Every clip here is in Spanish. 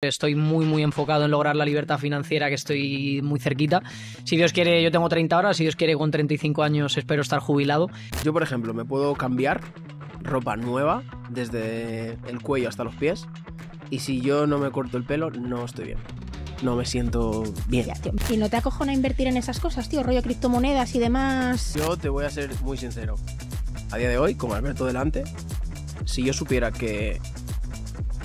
Estoy muy, muy enfocado en lograr la libertad financiera, que estoy muy cerquita. Si Dios quiere, yo tengo 30 horas, si Dios quiere, con 35 años espero estar jubilado. Yo, por ejemplo, me puedo cambiar ropa nueva desde el cuello hasta los pies y si yo no me corto el pelo, no estoy bien. No me siento bien. Y no te a invertir en esas cosas, tío, rollo criptomonedas y demás. Yo te voy a ser muy sincero. A día de hoy, como Alberto delante, si yo supiera que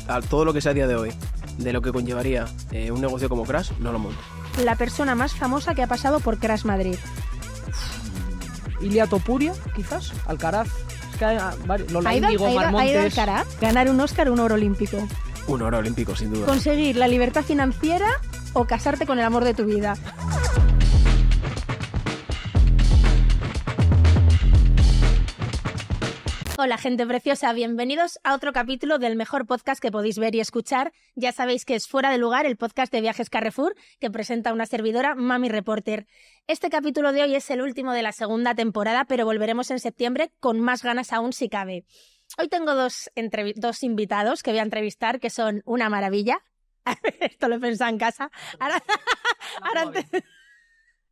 a todo lo que sea a día de hoy de lo que conllevaría eh, un negocio como Crash, no lo monto. La persona más famosa que ha pasado por Crash Madrid. Ilia Topurio, quizás, Alcaraz. Es que Alcaraz? Ganar un Oscar, un oro olímpico. Un oro olímpico, sin duda. Conseguir la libertad financiera o casarte con el amor de tu vida. Hola gente preciosa, bienvenidos a otro capítulo del mejor podcast que podéis ver y escuchar. Ya sabéis que es Fuera de Lugar, el podcast de viajes Carrefour, que presenta una servidora, Mami Reporter. Este capítulo de hoy es el último de la segunda temporada, pero volveremos en septiembre con más ganas aún si cabe. Hoy tengo dos, dos invitados que voy a entrevistar, que son una maravilla. Esto lo he pensado en casa. ahora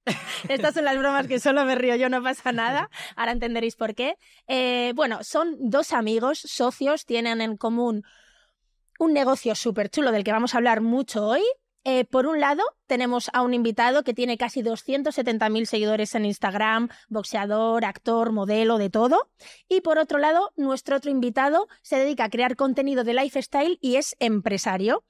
Estas son las bromas que solo me río yo, no pasa nada. Ahora entenderéis por qué. Eh, bueno, son dos amigos, socios, tienen en común un negocio súper chulo del que vamos a hablar mucho hoy. Eh, por un lado, tenemos a un invitado que tiene casi 270.000 seguidores en Instagram, boxeador, actor, modelo, de todo. Y por otro lado, nuestro otro invitado se dedica a crear contenido de lifestyle y es empresario.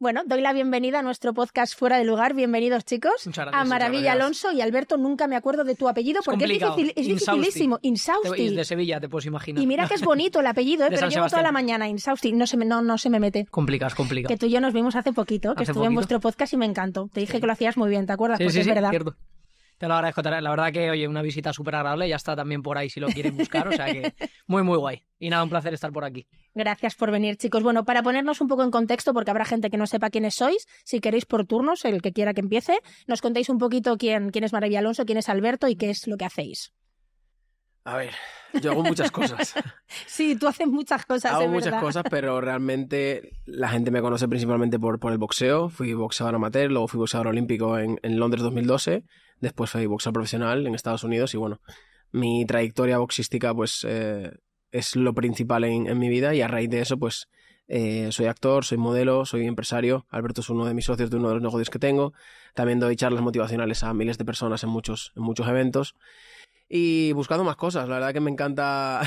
Bueno, doy la bienvenida a nuestro podcast Fuera de Lugar. Bienvenidos, chicos. A Maravilla Alonso y Alberto, nunca me acuerdo de tu apellido porque es, difícil, es dificilísimo. Insausti. De Sevilla, te puedes imaginar. Y mira que es bonito el apellido, ¿eh? pero llevo toda la mañana Insausti. No se me, no, no se me mete. Complicas, complicado. Que tú y yo nos vimos hace poquito, que estuve en vuestro podcast y me encantó. Te dije que lo hacías muy bien, ¿te acuerdas? Sí, sí, es verdad. Te lo agradezco. La verdad que, oye, una visita súper agradable. Ya está también por ahí si lo quieren buscar. O sea que muy, muy guay. Y nada, un placer estar por aquí. Gracias por venir, chicos. Bueno, para ponernos un poco en contexto, porque habrá gente que no sepa quiénes sois, si queréis por turnos, el que quiera que empiece, nos contéis un poquito quién, quién es María Alonso, quién es Alberto y qué es lo que hacéis. A ver, yo hago muchas cosas. sí, tú haces muchas cosas. Hago muchas cosas, pero realmente la gente me conoce principalmente por, por el boxeo. Fui boxeador amateur, luego fui boxeador olímpico en, en Londres 2012. Después soy boxer profesional en Estados Unidos y bueno, mi trayectoria boxística pues eh, es lo principal en, mi vida y a raíz de eso pues eh, soy actor, soy modelo, soy empresario. Alberto es uno de mis socios de uno de los negocios que tengo. También doy charlas motivacionales a miles de personas en muchos, en muchos eventos y buscando más cosas. La verdad que me encanta.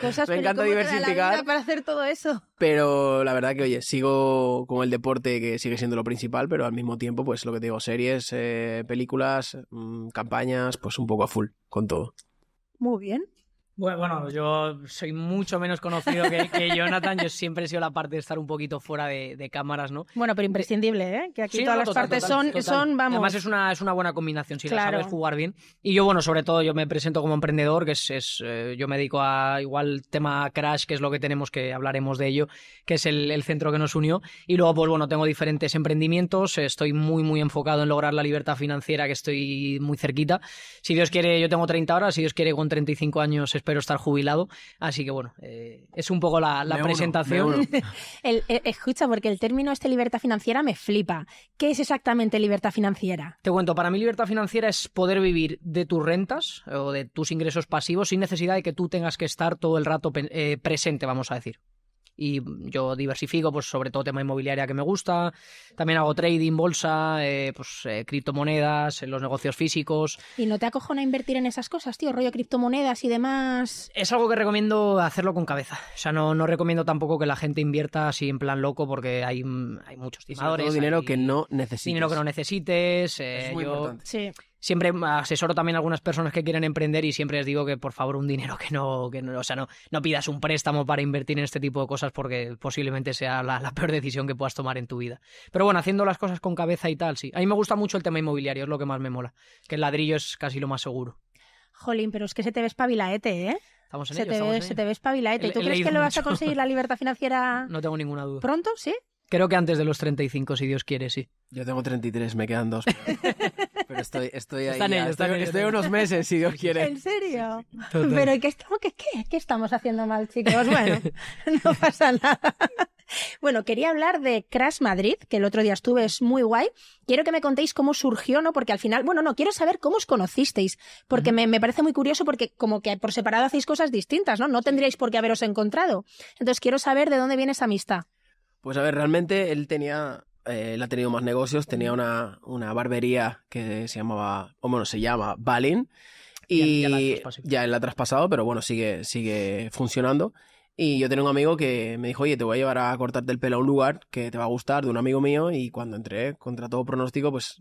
cosas, me encanta diversificar. para hacer todo eso. Pero la verdad que, oye, sigo con el deporte que sigue siendo lo principal, pero al mismo tiempo, pues lo que te digo, series, eh, películas, mm, campañas, pues un poco a full con todo. Muy bien. Bueno, yo soy mucho menos conocido que, Jonathan. Yo siempre he sido la parte de estar un poquito fuera de, cámaras, ¿no? Bueno, pero imprescindible, ¿eh? Que aquí todas las partes son, son, vamos. Además, es una, es una buena combinación si la sabes jugar bien. Y yo, bueno, sobre todo, yo me presento como emprendedor, que es. Eh, yo me dedico a igual tema Crash, que es lo que tenemos, que hablaremos de ello, que es el, centro que nos unió. Y luego, pues bueno, tengo diferentes emprendimientos. Estoy muy, muy enfocado en lograr la libertad financiera, que estoy muy cerquita. Si Dios quiere, yo tengo 30 horas. Si Dios quiere, con 35 años, espero estar jubilado. Así que bueno, eh, es un poco la, presentación. Eh, escucha, porque el término este libertad financiera me flipa. ¿Qué es exactamente libertad financiera? Te cuento, para mí libertad financiera es poder vivir de tus rentas eh, o de tus ingresos pasivos sin necesidad de que tú tengas que estar todo el rato presente, vamos a decir y yo diversifico, pues sobre todo tema inmobiliaria que me gusta, también hago trading, bolsa, eh, pues eh, criptomonedas, los negocios físicos. ¿Y no te a invertir en esas cosas, tío? Rollo criptomonedas y demás. Es algo que recomiendo hacerlo con cabeza. O sea, no, no recomiendo tampoco que la gente invierta así en plan loco porque hay, hay muchos timadores. Dinero que no necesites. Dinero que no necesites. es eh, muy importante. Sí siempre asesoro también a algunas personas que quieren emprender y siempre les digo que por favor un dinero que no, que no o sea, no, no pidas un préstamo para invertir en este tipo de cosas porque posiblemente sea la, peor decisión que puedas tomar en tu vida. Pero bueno, haciendo las cosas con cabeza y tal, sí. A mí me gusta mucho el tema inmobiliario, es lo que más me mola, que el ladrillo es casi lo más seguro. Jolín, pero es que se te ve espabilaete, ¿eh? Estamos en se, te ve, se te ve espabilaete. ¿Y tú crees que lo vas a conseguir la libertad financiera? No tengo ninguna duda. ¿Pronto? ¿Sí? Creo que antes de los 35, si Dios quiere, sí. Yo tengo 33, me quedan dos. Pero estoy, estoy ahí. estoy, unos meses, si Dios quiere. ¿En serio? Pero ¿qué, estamos, haciendo mal, chicos? Bueno, no pasa nada. Bueno, quería hablar de Crash Madrid, que el otro día estuve, es muy guay. Quiero que me contéis cómo surgió, ¿no? Porque al final, bueno, no, quiero saber cómo os conocisteis, porque me, me, parece muy curioso porque como que por separado hacéis cosas distintas, ¿no? No tendríais por qué haberos encontrado. Entonces quiero saber de dónde viene esa amistad. Pues a ver, realmente él tenía eh, él ha tenido más negocios, tenía una, una barbería que se llamaba, o bueno, se llama Balin. Y ya, él la ha traspasado, pero bueno, sigue, sigue funcionando. Y yo tenía un amigo que me dijo, oye, te voy a llevar a cortarte el pelo a un lugar que te va a gustar, de un amigo mío, y cuando entré, contra todo pronóstico, pues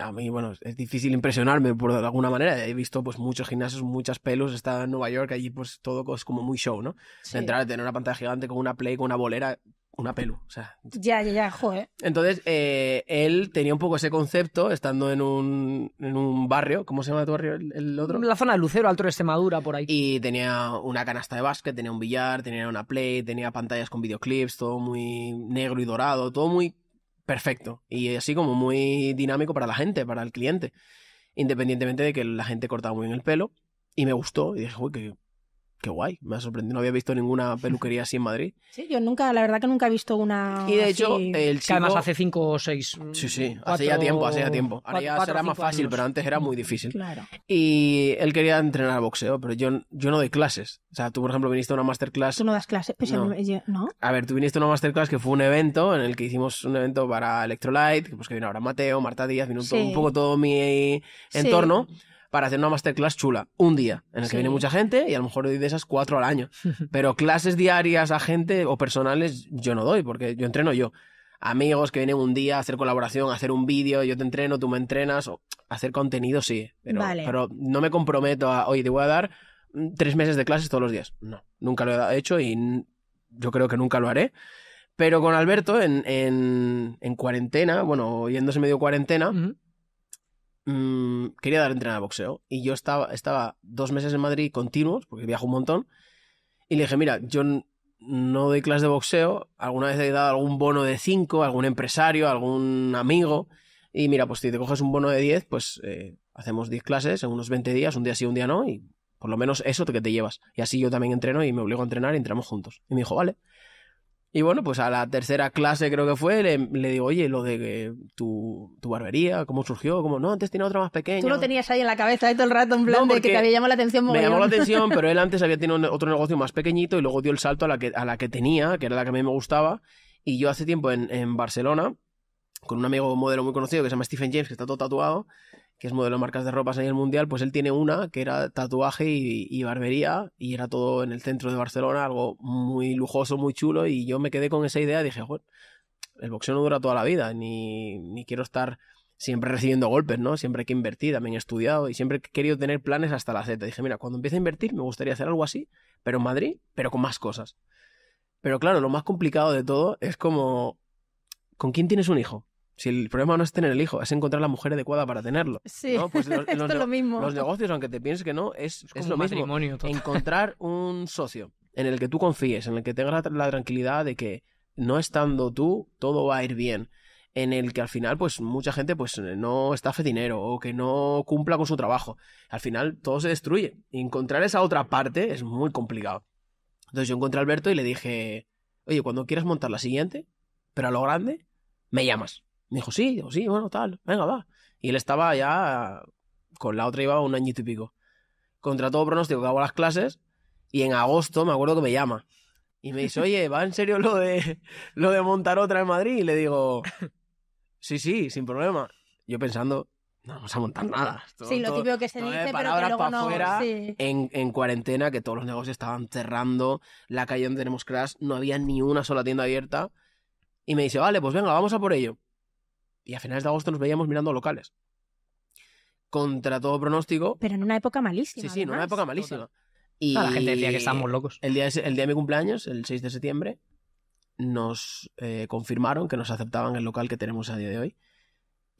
a mí, bueno, es difícil impresionarme por alguna manera. He visto pues muchos gimnasios, muchas pelos, está en Nueva York, allí pues todo es como muy show, ¿no? Sí. Entrar, tener una pantalla gigante con una play, con una bolera, una pelu, o sea. Ya, ya, ya, joder. Eh. Entonces, eh, él tenía un poco ese concepto, estando en un, barrio, ¿cómo se llama tu barrio el, otro? La zona de Lucero, Alto de Extremadura, por ahí. Y tenía una canasta de básquet, tenía un billar, tenía una play, tenía pantallas con videoclips, todo muy negro y dorado, todo muy perfecto. Y así como muy dinámico para la gente, para el cliente. Independientemente de que la gente cortaba muy bien el pelo. Y me gustó, y dije, uy, qué, Qué guay, me ha sorprendido. No había visto ninguna peluquería así en Madrid. Sí, yo nunca, la verdad que nunca he visto una. Y de hecho, el chico. además hace cinco o seis... Mm, sí, sí, hace ya tiempo, hace ya tiempo. Ahora ya será más fácil, pero antes era muy difícil. Claro. Y él quería entrenar boxeo, pero yo, yo no doy clases. O sea, tú, por ejemplo, viniste a una masterclass. Tú no das clases, pues Yo, no. A ver, tú viniste a una masterclass que fue un evento en el que hicimos un evento para Electrolight, pues que vino ahora Mateo, Marta Díaz, un, poco todo mi entorno para hacer una masterclass chula, un día, en el que viene mucha gente y a lo mejor doy de esas cuatro al año. Pero clases diarias a gente o personales yo no doy, porque yo entreno yo. Amigos que vienen un día a hacer colaboración, a hacer un vídeo, yo te entreno, tú me entrenas, o hacer contenido sí, pero, no me comprometo a, oye, te voy a dar mm, tres meses de clases todos los días. No, nunca lo he hecho y yo creo que nunca lo haré. Pero con Alberto en, cuarentena, bueno, yéndose medio cuarentena, Mm, quería dar entrenar boxeo. Y yo estaba, estaba dos meses en Madrid continuos, porque viajo un montón. Y le dije, mira, yo no doy clases de boxeo. Alguna vez he dado algún bono de 5, algún empresario, algún amigo. Y mira, pues si te coges un bono de 10, pues eh, hacemos 10 clases en unos 20 días, un día sí, un día no. Y por lo menos eso que te llevas. Y así yo también entreno y me obligo a entrenar y entramos juntos. Y me dijo, vale. Y bueno, pues a la tercera clase creo que fue, le, le digo, oye, lo de tu, tu, barbería, cómo surgió, como, no, antes tenía otra más pequeña. Tú lo tenías ahí en la cabeza ¿eh? todo el rato, en plan de que te había llamado la atención. Me llamó la atención, pero él antes había tenido otro negocio más pequeñito y luego dio el salto a la que, a la que tenía, que era la que a mí me gustaba. Y yo hace tiempo en, en Barcelona, con un amigo modelo muy conocido que se llama Stephen James, que está todo tatuado, que es modelo de marcas de ropas en el mundial, pues él tiene una que era tatuaje y, barbería y era todo en el centro de Barcelona, algo muy lujoso, muy chulo y yo me quedé con esa idea, dije, el boxeo no dura toda la vida, ni, ni quiero estar siempre recibiendo golpes, ¿no? Siempre hay que invertir, también he estudiado y siempre he querido tener planes hasta la Z. Dije, mira, cuando empiece a invertir me gustaría hacer algo así, pero en Madrid, pero con más cosas. Pero claro, lo más complicado de todo es como, ¿con quién tienes un hijo? Si el problema no es tener el hijo, es encontrar la mujer adecuada para tenerlo. Sí, pues Esto es lo mismo. Los negocios, aunque te pienses que no, es, es, lo mismo. Encontrar un socio en el que tú confíes, en el que tengas la, tranquilidad de que no estando tú, todo va a ir bien en el que al final, pues mucha gente pues no estafe dinero o que no cumpla con su trabajo. Al final todo se destruye. Y encontrar esa otra parte es muy complicado. Entonces yo encontré a Alberto y le dije, oye, cuando quieras montar la siguiente, pero a lo grande, me llamas. Me dijo, sí, sí, bueno, tal, venga, va. Y él estaba ya, con la otra iba un año y pico. Contra todo pronóstico, que hago las clases y en agosto me acuerdo que me llama. Y me dice, oye, ¿va en serio lo de, lo de montar otra en Madrid? Y le digo, sí, sí, sin problema. Yo pensando, no vamos a montar nada. sí, lo típico que se dice, pero que luego no. en, en, cuarentena, que todos los negocios estaban cerrando, la calle donde tenemos crash, no había ni una sola tienda abierta. Y me dice, vale, pues venga, vamos a por ello. Y a finales de agosto nos veíamos mirando locales. Contra todo pronóstico. Pero en una época malísima. Sí, sí, en una época malísima. Y la gente decía que estábamos locos. El día, de, el día de mi cumpleaños, el 6 de septiembre, nos eh, confirmaron que nos aceptaban el local que tenemos a día de hoy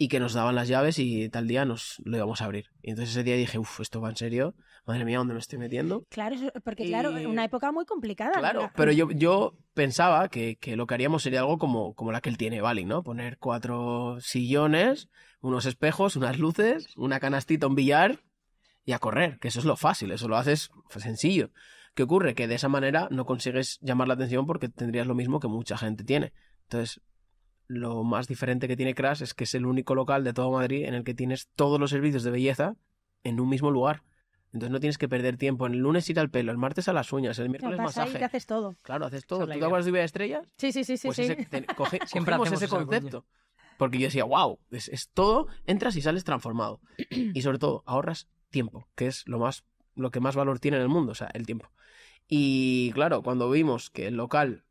y que nos daban las llaves y tal día nos lo íbamos a abrir. Y entonces ese día dije, uff, esto va en serio, madre mía, ¿dónde me estoy metiendo? Claro, porque claro, una época muy complicada. Claro, pero yo, yo pensaba que, lo que haríamos sería algo como, como la que él tiene, ¿vale? ¿no? Poner cuatro sillones, unos espejos, unas luces, una canastita, un billar y a correr, que eso es lo fácil, eso lo haces sencillo. ¿Qué ocurre? Que de esa manera no consigues llamar la atención porque tendrías lo mismo que mucha gente tiene. Entonces, lo más diferente que tiene Crash es que es el único local de todo Madrid en el que tienes todos los servicios de belleza en un mismo lugar. Entonces no tienes que perder tiempo. El lunes ir al pelo, el martes a las uñas, el miércoles masaje. haces todo. Claro, haces todo. ¿Tú te de vida Sí, sí, sí, sí. Pues Ese, Siempre concepto. Porque yo decía, wow, es, es, todo, entras y sales transformado. y sobre todo, ahorras tiempo, que es lo, más, lo que más valor tiene en el mundo, o sea, el tiempo. Y claro, cuando vimos que el local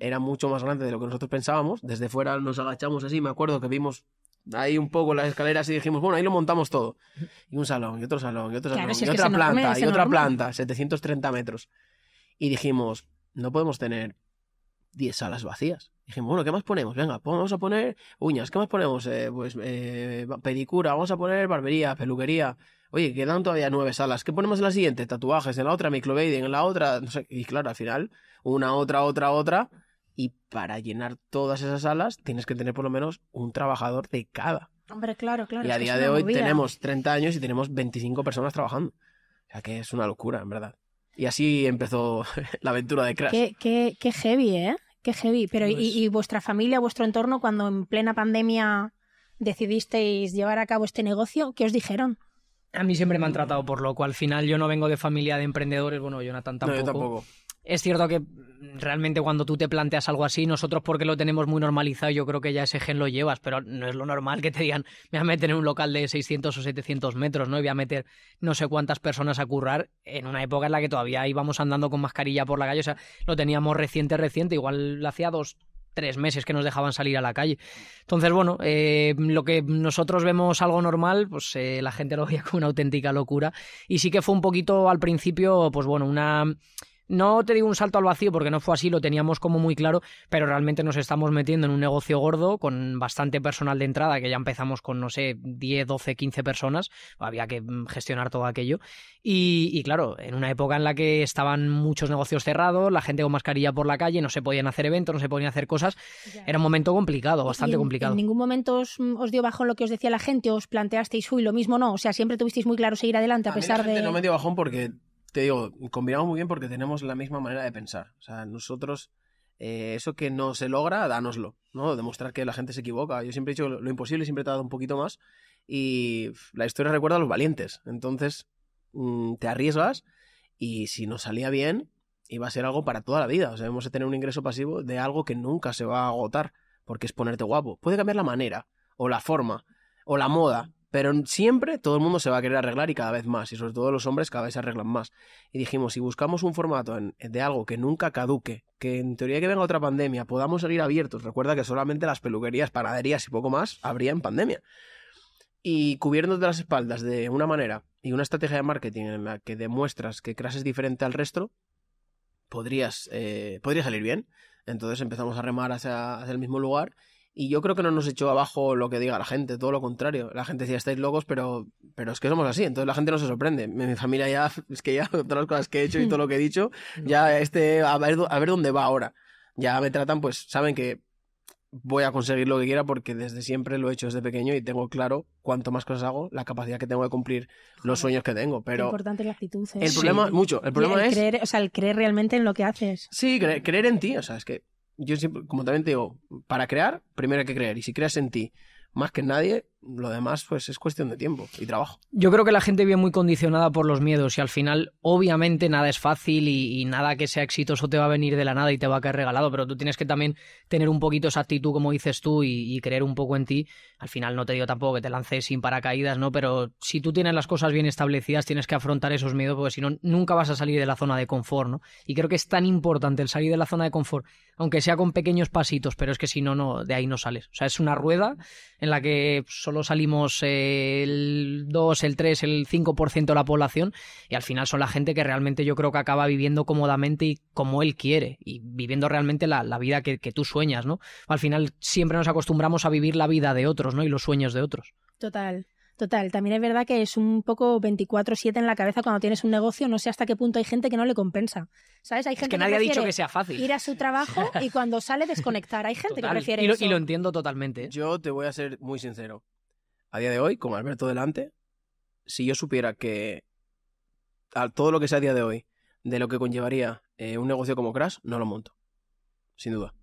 era mucho más grande de lo que nosotros pensábamos. Desde fuera nos agachamos así, me acuerdo que vimos ahí un poco las escaleras y dijimos, bueno, ahí lo montamos todo. Y un salón, y otro salón, y otro salón, y otra planta, y otra planta, 730 metros. Y dijimos, no podemos tener 10 salas vacías. Dijimos, bueno, ¿qué más ponemos? Venga, pues vamos a poner uñas, ¿qué más ponemos? Eh, pues eh, pedicura, vamos a poner barbería, peluquería oye, quedan todavía nueve salas, ¿qué ponemos en la siguiente? Tatuajes, en la otra, microblading, en la otra, y claro, al final, una, otra, otra, otra, y para llenar todas esas salas tienes que tener por lo menos un trabajador de cada. Hombre, claro, claro. Y a día de hoy tenemos 30 años y tenemos 25 personas trabajando. O sea que es una locura, en verdad. Y así empezó la aventura de Crash. Qué, heavy, ¿eh? Qué heavy. Pero y vuestra familia, vuestro entorno, cuando en plena pandemia decidisteis llevar a cabo este negocio, ¿qué os dijeron? a mí siempre me han tratado por loco. Al final yo no vengo de familia de emprendedores, bueno, Jonathan tampoco. yo tampoco. Es cierto que mm, realmente cuando tú te planteas algo así, nosotros porque lo tenemos muy normalizado, yo creo que ya ese gen lo llevas, pero no es lo normal que te digan, me voy a meter en un local de 600 o 700 metros, ¿no? Y voy a meter no sé cuántas personas a currar en una época en la que todavía íbamos andando con mascarilla por la calle, o sea, lo teníamos reciente, reciente, igual hacía dos, tres meses que nos dejaban salir a la calle. Entonces, bueno, eh, lo que nosotros vemos algo normal, pues eh, la gente lo veía como una auténtica locura. Y sí que fue un poquito al principio, pues bueno, una no te digo un salto al vacío porque no fue así, lo teníamos como muy claro, pero realmente nos estamos metiendo en un negocio gordo con bastante personal de entrada, que ya empezamos con, no sé, 10, 12, 15 personas, había que mm, gestionar todo aquello. Y, claro, en una época en la que estaban muchos negocios cerrados, la gente con mascarilla por la calle, no se podían hacer eventos, no se podían hacer cosas, era un momento complicado, bastante complicado. ¿En ningún momento mm, os, dio bajón lo que os decía la gente? ¿Os planteasteis, uy, lo mismo no? O sea, siempre tuvisteis muy claro seguir adelante a, pesar de... No me dio bajón porque te digo, combinamos muy bien porque tenemos la misma manera de pensar. O sea, nosotros, eh, eso que no se logra, dánoslo, ¿no? Demostrar que la gente se equivoca. Yo siempre he dicho lo, imposible, siempre te ha dado un poquito más. Y la historia recuerda a los valientes. Entonces, mm, te arriesgas y si no salía bien, iba a ser algo para toda la vida. O sea, vamos a tener un ingreso pasivo de algo que nunca se va a agotar, porque es ponerte guapo. Puede cambiar la manera, o la forma, o la moda, pero siempre todo el mundo se va a querer arreglar y cada vez más, y sobre todo los hombres cada vez se arreglan más. Y dijimos, si buscamos un formato de algo que nunca caduque, que en teoría que venga otra pandemia podamos salir abiertos, recuerda que solamente las peluquerías, panaderías y poco más habría en pandemia. Y cubriéndote las espaldas de una manera y una estrategia de marketing en la que demuestras que Crash es diferente al resto, podrías, eh, podría salir bien. Entonces empezamos a remar hacia, hacia el mismo lugar y yo creo que no nos echó abajo lo que diga la gente, todo lo contrario. La gente decía, estáis locos, pero, pero es que somos así, entonces la gente no se sorprende. Mi familia ya, es que ya todas las cosas que he hecho y todo lo que he dicho, ya este, a ver, a ver dónde va ahora. Ya me tratan, pues saben que voy a conseguir lo que quiera porque desde siempre lo he hecho desde pequeño y tengo claro cuanto más cosas hago, la capacidad que tengo de cumplir los sueños que tengo. Pero importante la actitud. ¿eh? El problema, mucho, el problema es... Creer, o sea, el creer realmente en lo que haces. Sí, creer en ti, o sea, es que yo siempre, como también digo, para crear, primero hay que creer. Y si creas en ti más que en nadie, lo demás pues es cuestión de tiempo y trabajo. Yo creo que la gente viene muy condicionada por los miedos y al final obviamente nada es fácil y, nada que sea exitoso te va a venir de la nada y te va a caer regalado, pero tú tienes que también tener un poquito esa actitud como dices tú y, creer un poco en ti. Al final no te digo tampoco que te lances sin paracaídas, ¿no? Pero si tú tienes las cosas bien establecidas tienes que afrontar esos miedos porque si no nunca vas a salir de la zona de confort, ¿no? Y creo que es tan importante el salir de la zona de confort, aunque sea con pequeños pasitos, pero es que si no, no, de ahí no sales. O sea, es una rueda en la que... Pues, solo salimos eh, el 2, el 3, el 5% de la población y al final son la gente que realmente yo creo que acaba viviendo cómodamente y como él quiere y viviendo realmente la, vida que, tú sueñas, ¿no? Al final siempre nos acostumbramos a vivir la vida de otros, ¿no? Y los sueños de otros. Total. Total, también es verdad que es un poco 24-7 en la cabeza cuando tienes un negocio, no sé hasta qué punto hay gente que no le compensa. ¿Sabes? Hay gente que, nadie ha dicho que sea fácil. Ir a su trabajo y cuando sale desconectar. Hay gente que prefiere eso. Y lo entiendo totalmente. ¿eh? Yo te voy a ser muy sincero a día de hoy, con Alberto delante, si yo supiera que a todo lo que sea a día de hoy, de lo que conllevaría eh, un negocio como Crash, no lo monto. Sin duda.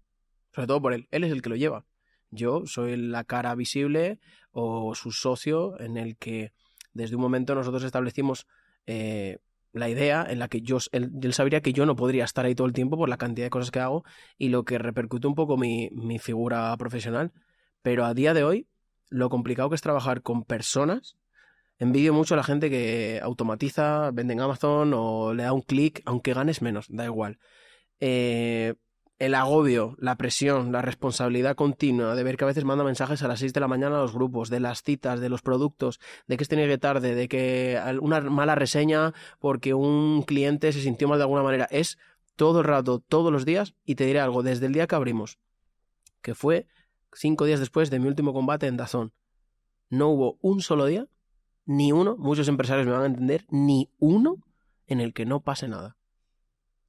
Sobre todo por él. Él es el que lo lleva. Yo soy la cara visible o su socio en el que desde un momento nosotros establecimos eh, la idea en la que yo, él, sabría que yo no podría estar ahí todo el tiempo por la cantidad de cosas que hago y lo que repercute un poco mi figura profesional. Pero a día de hoy, lo complicado que es trabajar con personas. Envidio mucho a la gente que automatiza, vende en Amazon o le da un clic, aunque ganes menos, da igual. Eh, el agobio, la presión, la responsabilidad continua de ver que a veces manda mensajes a las 6 de la mañana a los grupos, de las citas, de los productos, de que este que tarde, de que una mala reseña porque un cliente se sintió mal de alguna manera. Es todo el rato, todos los días, y te diré algo, desde el día que abrimos, que fue cinco días después de mi último combate en Dazón. No hubo un solo día, ni uno, muchos empresarios me van a entender, ni uno en el que no pase nada.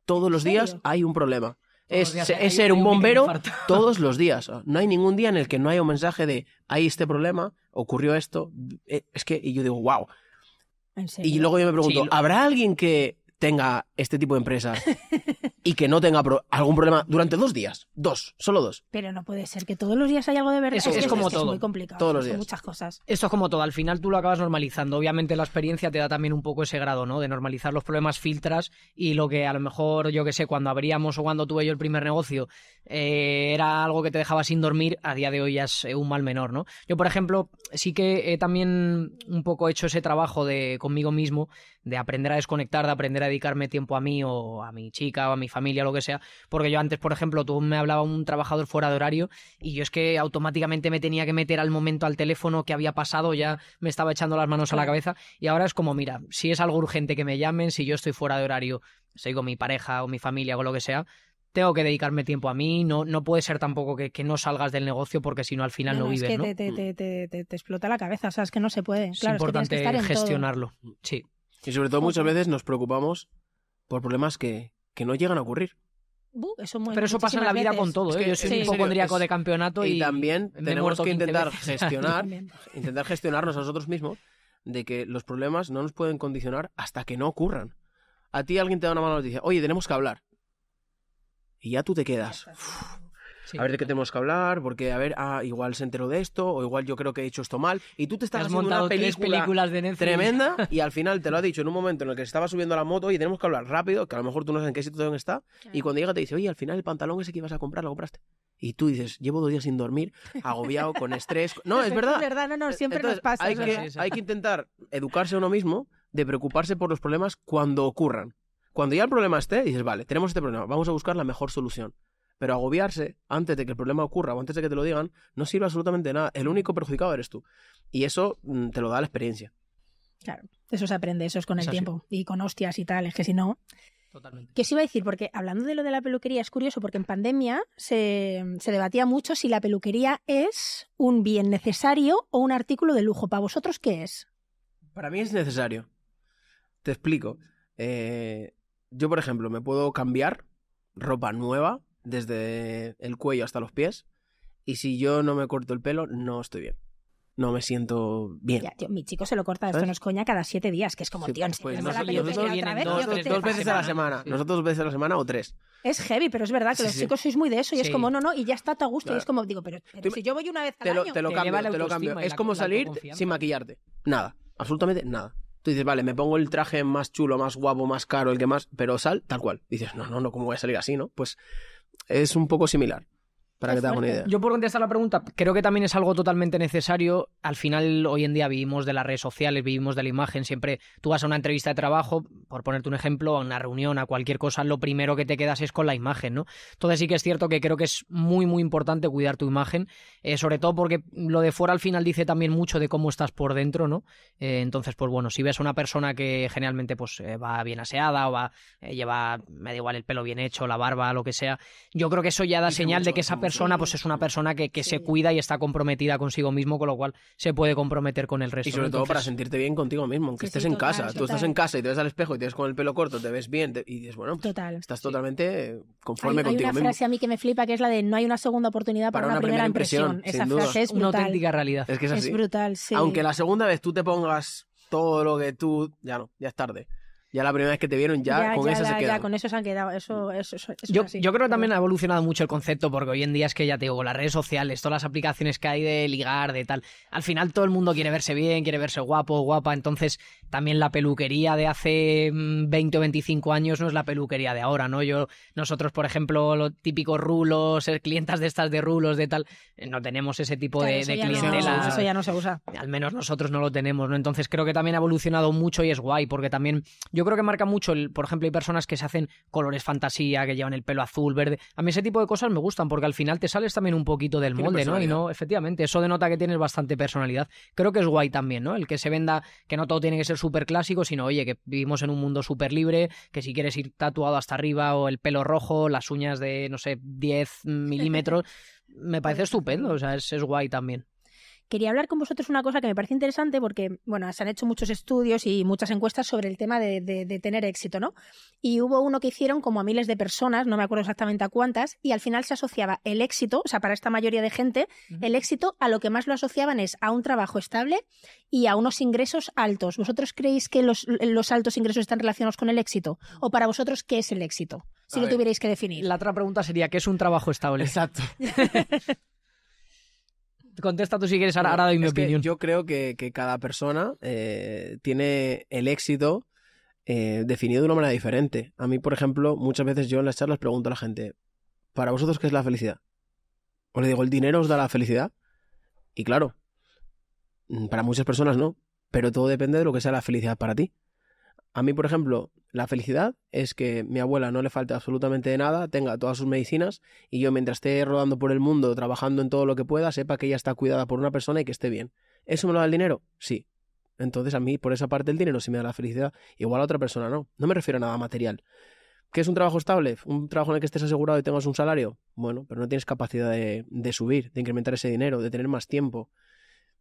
Todos los días hay un problema. Es, ser un bombero todos los días. No hay ningún día en el que no haya un mensaje de hay este problema, ocurrió esto. Eh, es que, y yo digo, wow. Y luego yo me pregunto, ¿habrá alguien que tenga este tipo de empresas y que no tenga algún problema durante dos días. Dos, solo dos. Pero no puede ser que todos los días haya algo de verdad. Eso, es, como todo. Es muy complicado. Todos los días. Muchas cosas. Esto es como todo. Al final tú lo acabas normalizando. Obviamente la experiencia te da también un poco ese grado, ¿no? De normalizar los problemas, filtras y lo que a lo mejor, yo que sé, cuando abríamos o cuando tuve yo el primer negocio eh, era algo que te dejaba sin dormir, a día de hoy ya es eh, un mal menor, ¿no? Yo, por ejemplo, sí que he también un poco hecho ese trabajo de conmigo mismo, de aprender a desconectar, de aprender a dedicarme tiempo a mí o a mi chica o a mi familia o lo que sea. Porque yo antes, por ejemplo, tú me hablaba un trabajador fuera de horario y yo es que automáticamente me tenía que meter al momento al teléfono que había pasado, ya me estaba echando las manos a la cabeza y ahora es como, mira, si es algo urgente que me llamen, si yo estoy fuera de horario, soy con mi pareja o mi familia o lo que sea, tengo que dedicarme tiempo a mí, no, no puede ser tampoco que, que no salgas del negocio porque si no al final no, no vives. Es que mm. Te, explota la cabeza, o sea, es que no se puede. es importante gestionarlo, sí. Y sobre todo muchas veces nos preocupamos por problemas que, no llegan a ocurrir. Pero eso pasa en la vida con todo, ¿eh? Yo soy un hipocondríaco de campeonato y, también tenemos que intentar gestionar, intentar gestionarnos a nosotros mismos de que los problemas no nos pueden condicionar hasta que no ocurran. A ti alguien te da una mala noticia, oye, tenemos que hablar. Y ya tú te quedas a ver de qué tenemos que hablar, porque a ver, ah, igual se enteró de esto, o igual yo creo que he hecho esto mal. Y tú te estás haciendo una película películas de tremenda y al final te lo ha dicho en un momento en el que se estaba subiendo a la moto y tenemos que hablar rápido, que a lo mejor tú no sabes en qué situación está. Y cuando llega te dice, oye, al final el pantalón ese que ibas a comprar lo compraste. Y tú dices, llevo dos días sin dormir, agobiado, con estrés. No, es verdad. Es verdad, no, no, siempre nos pasa. Hay que, hay que intentar educarse a uno mismo de preocuparse por los problemas cuando ocurran. Cuando ya el problema esté, dices, vale, tenemos este problema, vamos a buscar la mejor solución. Pero agobiarse antes de que el problema ocurra o antes de que te lo digan no sirve absolutamente nada. El único perjudicado eres tú. Y eso mm, te lo da la experiencia. Claro, eso se aprende, eso es con el tiempo y con hostias y tal. Es que si no. Totalmente. ¿Qué os iba a decir? Porque hablando de lo de la peluquería, es curioso porque en pandemia se, se, debatía mucho si la peluquería es un bien necesario o un artículo de lujo. ¿Para vosotros qué es? Para mí es necesario. Te explico. Eh, yo, por ejemplo, me puedo cambiar ropa nueva desde el cuello hasta los pies. Y si yo no me corto el pelo, no estoy bien. No me siento bien. mi chico se lo corta, ¿sabes? esto no coña, cada siete días, que es como, tío, pues dos, veces a la semana. Nosotros dos veces a la semana o tres. Es heavy, pero es verdad que los chicos sois muy de eso y es como, no, no, y ya está, a gusto. Y es como, digo, pero, si yo voy una vez al año... Te lo cambio, Es como salir sin maquillarte. Nada, absolutamente nada. Tú dices, vale, me pongo el traje más chulo, más guapo, más caro, el que más... Pero sal, tal cual. Dices, no, no, no, ¿cómo voy a salir así, no? Pues es un poco similar. Para que te una idea. Yo por contestar la pregunta, creo que también es algo totalmente necesario. Al final, hoy en día vivimos de las redes sociales, vivimos de la imagen. Siempre tú vas a una entrevista de trabajo, por ponerte un ejemplo, a una reunión, a cualquier cosa, lo primero que te quedas es con la imagen, ¿no? Entonces sí que es cierto que creo que es muy, muy importante cuidar tu imagen, eh, sobre todo porque lo de fuera al final dice también mucho de cómo estás por dentro, ¿no? Eh, entonces, pues bueno, si ves a una persona que generalmente pues eh, va bien aseada o va, lleva, me da igual, el pelo bien hecho, la barba, lo que sea, yo creo que eso ya da señal de que esa persona mm persona, pues es una persona que, se cuida y está comprometida consigo mismo, con lo cual se puede comprometer con el resto. Y sobre todo para sentirte bien contigo mismo, aunque estés en casa. Tú estás en casa y te ves al espejo y te ves con el pelo corto, te ves bien y dices, bueno, pues, estás totalmente conforme contigo mismo. Hay una frase a mí que me flipa que es la de no hay una segunda oportunidad para, una, primera, impresión. Esa frase es una auténtica realidad. Es es brutal, sí. Aunque la segunda vez tú te pongas todo lo que tú, ya no, ya es tarde. Ya la primera vez que te vieron, ya, con eso se con eso se han quedado. Eso, eso, yo, yo creo que también ha evolucionado mucho el concepto, porque hoy en día es que ya te digo, las redes sociales, todas las aplicaciones que hay de ligar, de tal. Al final todo el mundo quiere verse bien, quiere verse guapo, guapa. Entonces, también la peluquería de hace 20 mm, o 25 años no es la peluquería de ahora, ¿no? Yo, nosotros, por ejemplo, los típicos rulos, eh, clientas de estas de rulos, de tal, eh, no tenemos ese tipo de, clientela. eso ya no se usa. Al menos nosotros no lo tenemos, ¿no? Entonces creo que también ha evolucionado mucho y es guay, porque también yo creo que marca mucho, el, por ejemplo, hay personas que se hacen colores fantasía, que llevan el pelo azul, verde. A mí ese tipo de cosas me gustan porque al final te sales también un poquito del molde, ¿no? Y no, efectivamente, eso denota que tienes bastante personalidad. Creo que es guay también, ¿no? El que se venda que no todo tiene que ser súper clásico, sino, oye, que vivimos en un mundo súper libre, que si quieres ir tatuado hasta arriba o el pelo rojo, las uñas de, no sé, 10 milímetros, me parece estupendo, o sea, es guay también quería hablar con vosotros una cosa que me parece interesante porque, bueno, se han hecho muchos estudios y muchas encuestas sobre el tema de, tener éxito, ¿no? Y hubo uno que hicieron como a miles de personas, no me acuerdo exactamente a cuántas, y al final se asociaba el éxito, o sea, para esta mayoría de gente, el éxito a lo que más lo asociaban es a un trabajo estable y a unos ingresos altos. ¿Vosotros creéis que los, altos ingresos están relacionados con el éxito? ¿O para vosotros qué es el éxito? Si lo tuvierais que definir. La otra pregunta sería, ¿qué es un trabajo estable? Exacto. contesta tú si quieres, ahora, doy mi opinión. yo creo que, cada persona eh, tiene el éxito eh, definido de una manera diferente. A mí, por ejemplo, muchas veces yo en las charlas pregunto a la gente, ¿para vosotros qué es la felicidad? O le digo, ¿el dinero os da la felicidad? Y claro, mm, para muchas personas no, pero todo depende de lo que sea la felicidad para ti. A mí, por ejemplo, la felicidad es que mi abuela no le falte absolutamente de nada, tenga todas sus medicinas y yo mientras esté rodando por el mundo, trabajando en todo lo que pueda, sepa que ella está cuidada por una persona y que esté bien. ¿Eso me lo da el dinero? Sí. Entonces a mí por esa parte el dinero sí me da la felicidad, igual a otra persona no. No me refiero a nada material. ¿Qué es un trabajo estable? ¿Un trabajo en el que estés asegurado y tengas un salario? Bueno, pero no tienes capacidad de, subir, de incrementar ese dinero, de tener más tiempo.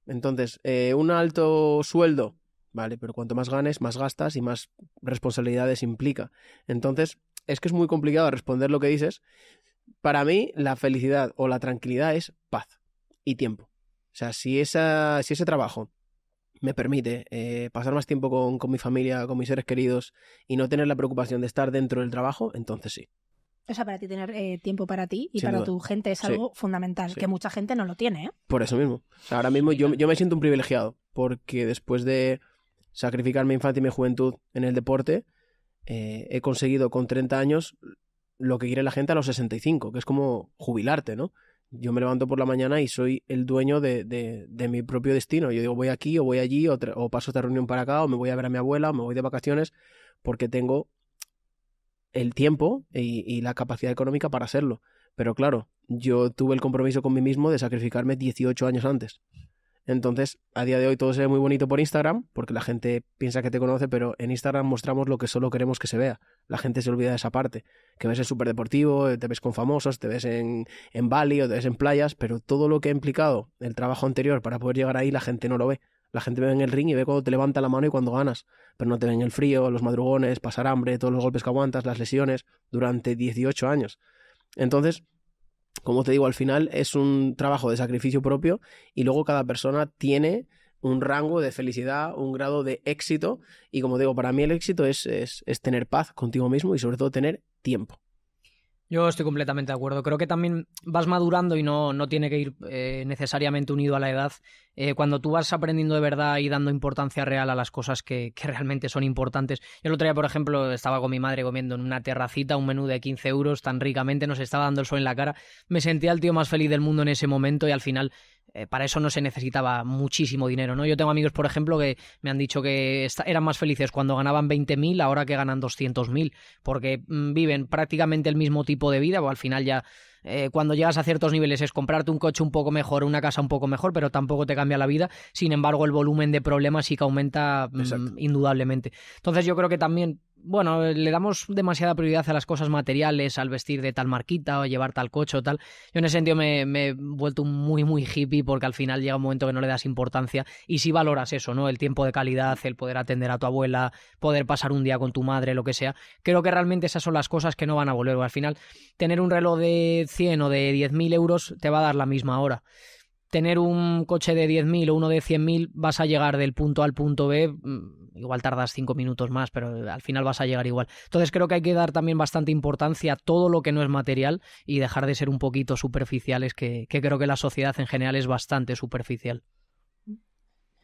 Entonces, eh, un alto sueldo, ¿vale? Pero cuanto más ganes, más gastas y más responsabilidades implica. Entonces, es que es muy complicado responder lo que dices. Para mí, la felicidad o la tranquilidad es paz y tiempo. O sea, si, esa, si ese trabajo me permite eh, pasar más tiempo con, mi familia, con mis seres queridos y no tener la preocupación de estar dentro del trabajo, entonces sí. O sea, para ti tener eh, tiempo para ti y para tu gente es algo fundamental, que mucha gente no lo tiene. ¿eh? Por eso mismo. ahora mismo yo, me siento un privilegiado, porque después de sacrificar mi infancia y mi juventud en el deporte, eh, he conseguido con 30 años lo que quiere la gente a los 65, que es como jubilarte, ¿no? Yo me levanto por la mañana y soy el dueño de, mi propio destino. Yo digo, voy aquí o voy allí, o, paso esta reunión para acá, o me voy a ver a mi abuela, o me voy de vacaciones, porque tengo el tiempo y, y, la capacidad económica para hacerlo. Pero claro, yo tuve el compromiso con mí mismo de sacrificarme 18 años antes. Entonces, a día de hoy todo se ve muy bonito por Instagram, porque la gente piensa que te conoce, pero en Instagram mostramos lo que solo queremos que se vea. La gente se olvida de esa parte. Que ves el superdeportivo, eh, te ves con famosos, te ves en, en Bali o te ves en playas, pero todo lo que ha implicado el trabajo anterior para poder llegar ahí, la gente no lo ve. La gente ve en el ring y ve cuando te levanta la mano y cuando ganas, pero no te ven el frío, los madrugones, pasar hambre, todos los golpes que aguantas, las lesiones, durante 18 años. Entonces, como te digo, al final es un trabajo de sacrificio propio y luego cada persona tiene un rango de felicidad, un grado de éxito y como digo, para mí el éxito es, es, es tener paz contigo mismo y sobre todo tener tiempo. Yo estoy completamente de acuerdo. Creo que también vas madurando y no, tiene que ir eh, necesariamente unido a la edad. Eh, cuando tú vas aprendiendo de verdad y dando importancia real a las cosas que, realmente son importantes. Yo el otro día, por ejemplo, estaba con mi madre comiendo en una terracita un menú de 15 euros tan ricamente, nos estaba dando el sol en la cara. Me sentía el tío más feliz del mundo en ese momento y al final eh, para eso no se necesitaba muchísimo dinero. ¿no? Yo tengo amigos, por ejemplo, que me han dicho que eran más felices cuando ganaban 20.000 ahora que ganan 200.000 porque mm, viven prácticamente el mismo tipo de vida, o al final ya eh, cuando llegas a ciertos niveles es comprarte un coche un poco mejor, una casa un poco mejor, pero tampoco te cambia la vida. Sin embargo, el volumen de problemas sí que aumenta mm, indudablemente. Entonces yo creo que también bueno, le damos demasiada prioridad a las cosas materiales, al vestir de tal marquita o llevar tal coche o tal. Yo en ese sentido me, he vuelto muy, muy hippie porque al final llega un momento que no le das importancia y sí valoras eso, ¿no? El tiempo de calidad, el poder atender a tu abuela, poder pasar un día con tu madre, lo que sea. Creo que realmente esas son las cosas que no van a volver. Al final, tener un reloj de 100 o de 10.000 euros te va a dar la misma hora tener un coche de 10.000 o uno de 100.000 vas a llegar del punto A al punto B mm, igual tardas cinco minutos más, pero eh, al final vas a llegar igual. Entonces creo que hay que dar también bastante importancia a todo lo que no es material y dejar de ser un poquito superficiales, que, creo que la sociedad en general es bastante superficial.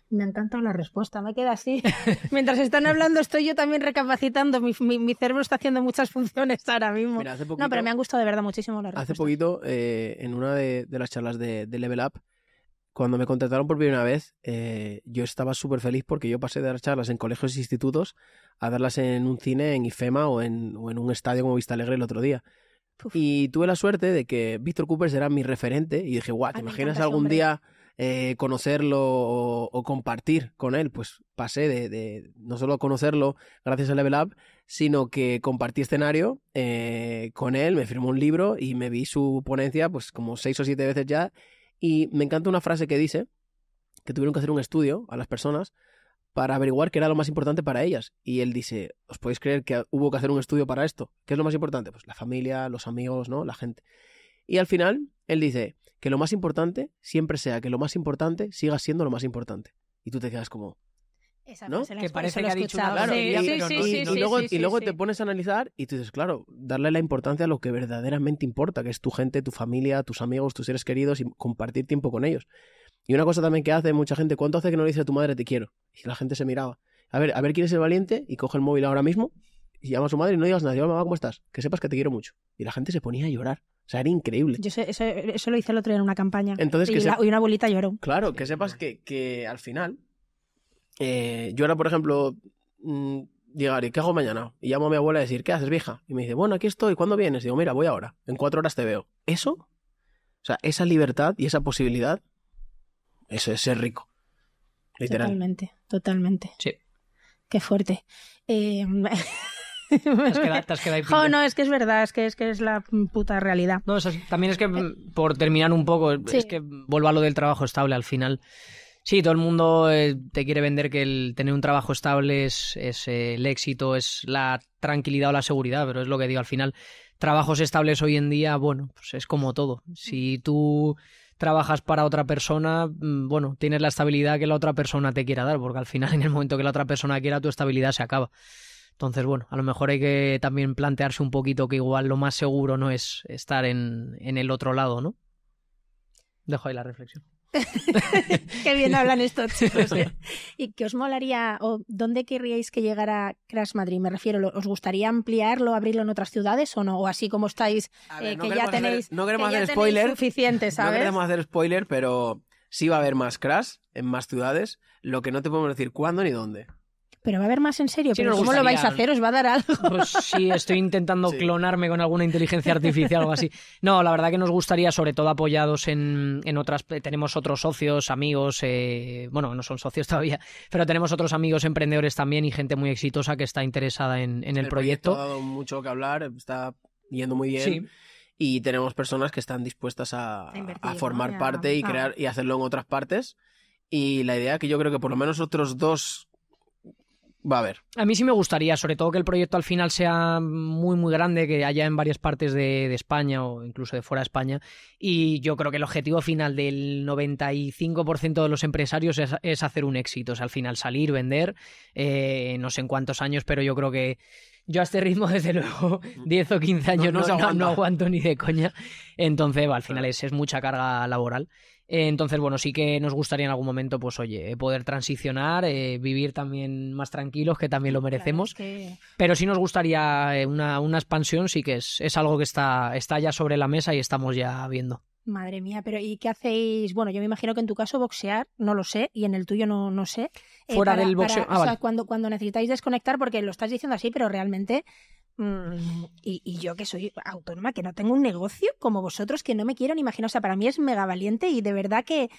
Me encanta la respuesta, me queda así. Mientras están hablando, estoy yo también recapacitando. Mi, cerebro está haciendo muchas funciones ahora mismo. no, pero me han gustado de verdad muchísimo las respuesta. Hace poquito, eh, en una de, las charlas de Level Up, cuando me contrataron por primera vez, eh, yo estaba súper feliz porque yo pasé de dar charlas en colegios e institutos a darlas en un cine, en IFEMA o en, un estadio como Vista Alegre el otro día. Y tuve la suerte de que Víctor Cooper era mi referente y dije, guau, ¿te ah, imaginas algún día eh, conocerlo o, compartir con él? Pues pasé de, no solo conocerlo gracias a Level Up, sino que compartí escenario eh, con él, me firmó un libro y me vi su ponencia pues como seis o siete veces ya y me encanta una frase que dice que tuvieron que hacer un estudio a las personas para averiguar qué era lo más importante para ellas. Y él dice, ¿os podéis creer que hubo que hacer un estudio para esto? ¿Qué es lo más importante? Pues la familia, los amigos, ¿no? La gente. Y al final, él dice que lo más importante siempre sea que lo más importante siga siendo lo más importante. Y tú te quedas como, que parece que ha dicho y luego te pones a analizar y dices, claro, darle la importancia a lo que verdaderamente importa, que es tu gente, tu familia, tus amigos, tus seres queridos y compartir tiempo con ellos. Y una cosa también que hace mucha gente, ¿cuánto hace que no le dice a tu madre te quiero? Y la gente se miraba. A ver, a ver quién es el valiente y coge el móvil ahora mismo y llama a su madre y no digas nada, yo mamá, ¿cómo estás? Que sepas que te quiero mucho. Y la gente se ponía a llorar. O sea, era increíble. Yo sé, eso, lo hice el otro día en una campaña. Entonces, y, y una abuelita lloró. Claro, que sepas que, que al final eh, yo ahora, por ejemplo, llegar mm, y ¿qué hago mañana? Y llamo a mi abuela a decir, ¿qué haces, vieja? Y me dice, bueno, aquí estoy, ¿cuándo vienes? Y digo, mira, voy ahora, en cuatro horas te veo. Eso, o sea, esa libertad y esa posibilidad, eso es ser rico. literalmente Totalmente, totalmente. Sí. Qué fuerte. Es em, oh, no, es que es verdad, es que es, la puta realidad. No, también es que, eh. por terminar un poco, es que vuelvo a lo del trabajo estable al final. Sí, todo el mundo eh, te quiere vender que el tener un trabajo estable es, eh, el éxito, es la tranquilidad o la seguridad, pero es lo que digo al final. Trabajos estables hoy en día, bueno, pues es como todo. Si tú trabajas para otra persona, mm, bueno, tienes la estabilidad que la otra persona te quiera dar, porque al final en el momento que la otra persona quiera, tu estabilidad se acaba. Entonces, bueno, a lo mejor hay que también plantearse un poquito que igual lo más seguro no es estar en el otro lado, ¿no? Dejo ahí la reflexión. Qué bien hablan estos chicos. ¿eh? ¿Y qué os molaría o dónde querríais que llegara Crash Madrid? Me refiero, ¿os gustaría ampliarlo, abrirlo en otras ciudades o no? O así como estáis, eh, que ya tenéis. no queremos hacer spoiler. Suficiente, No queremos hacer spoiler, pero sí va a haber más Crash en más ciudades. Lo que no te podemos decir cuándo ni dónde pero va a haber más en serio. pero ¿Cómo lo vais a hacer? ¿Os va a dar algo? Pues sí, estoy intentando clonarme con alguna inteligencia artificial o algo así. No, la verdad que nos gustaría, sobre todo apoyados en, otras. Tenemos otros socios, amigos, eh, bueno, no son socios todavía, pero tenemos otros amigos emprendedores también y gente muy exitosa que está interesada en, el, proyecto. Ha dado mucho que hablar, está yendo muy bien. y tenemos personas que están dispuestas a, formar parte y ah. crear y hacerlo en otras partes. Y la idea que yo creo que por lo menos otros dos va a A mí sí me gustaría, sobre todo que el proyecto al final sea muy, muy grande, que haya en varias partes de, España o incluso de fuera de España. Y yo creo que el objetivo final del 95% de los empresarios es, hacer un éxito, o sea, al final salir, vender, eh, no sé en cuántos años, pero yo creo que yo a este ritmo, desde luego, 10 o 15 años no, no, aguanto ni de coña. Entonces, al final es mucha carga laboral. Eh, entonces, bueno, sí que nos gustaría en algún momento, pues oye, eh, poder transicionar, eh, vivir también más tranquilos, que también lo merecemos. Pero sí nos gustaría una, expansión, sí que es, algo que está, está ya sobre la mesa y estamos ya viendo. Madre mía, pero ¿y qué hacéis? Bueno, yo me imagino que en tu caso boxear, no lo sé, y en el tuyo no, no sé. Fuera del boxeo. Ah, o sea, cuando, cuando necesitáis desconectar, porque lo estás diciendo así, pero realmente Mm. Y, yo que soy autónoma, que no tengo un negocio como vosotros, que no me quiero ni imaginar. O sea, para mí es mega valiente y de verdad que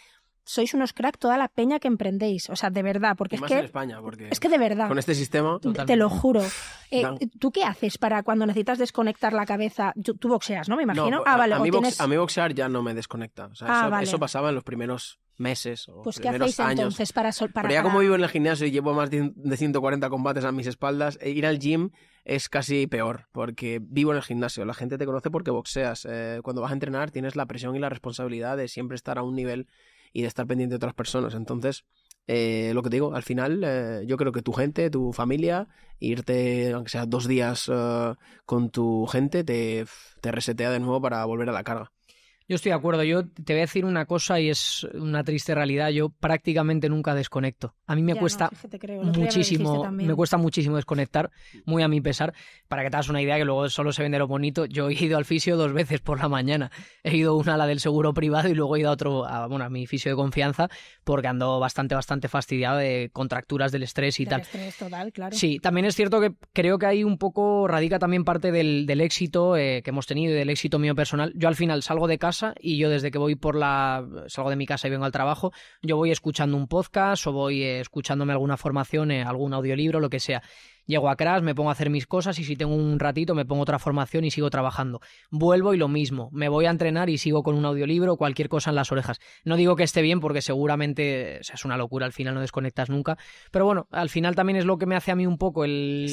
sois unos crack toda la peña que emprendéis. O sea, de verdad, porque es que... En España, porque... Es que de verdad. Con este sistema... Te lo juro. Eh, ¿Tú qué haces para cuando necesitas desconectar la cabeza? Tú, boxeas, ¿no? Me imagino. Ah, a, mí boxear ya no me desconecta. O sea, ah, eso pasaba en los primeros meses. O pues ¿qué hacéis años. entonces para, sol, Pero ya como vivo en el gimnasio y llevo más de 140 combates a mis espaldas, eh, ir al gym es casi peor, porque vivo en el gimnasio, la gente te conoce porque boxeas. Eh, cuando vas a entrenar tienes la presión y la responsabilidad de siempre estar a un nivel y de estar pendiente de otras personas. Entonces, eh, lo que te digo, al final yo creo que tu gente, tu familia, irte, aunque sea dos días con tu gente, te, te resetea de nuevo para volver a la carga. Yo estoy de acuerdo. Yo te voy a decir una cosa y es una triste realidad. Yo prácticamente nunca desconecto. A mí me cuesta muchísimo, me, cuesta muchísimo desconectar, muy a mi pesar. Para que te hagas una idea, que luego solo se vende lo bonito. Yo he ido al fisio dos veces por la mañana. He ido una a la del seguro privado y luego he ido a otro, a, bueno, a mi fisio de confianza, porque ando bastante, bastante fastidiado de contracturas del estrés y del tal. Estrés total, claro. Sí, también es cierto que creo que ahí un poco radica también parte del, éxito eh, que hemos tenido y del éxito mío personal. Yo al final salgo de casa y yo desde que voy por la salgo de mi casa y vengo al trabajo, yo voy escuchando un podcast o voy eh, escuchándome alguna formación, eh, algún audiolibro, lo que sea. Llego a Crash, me pongo a hacer mis cosas y si tengo un ratito me pongo otra formación y sigo trabajando. Vuelvo y lo mismo, me voy a entrenar y sigo con un audiolibro, cualquier cosa en las orejas. No digo que esté bien porque seguramente es una locura, al final no desconectas nunca, pero bueno, al final también es lo que me hace a mí un poco el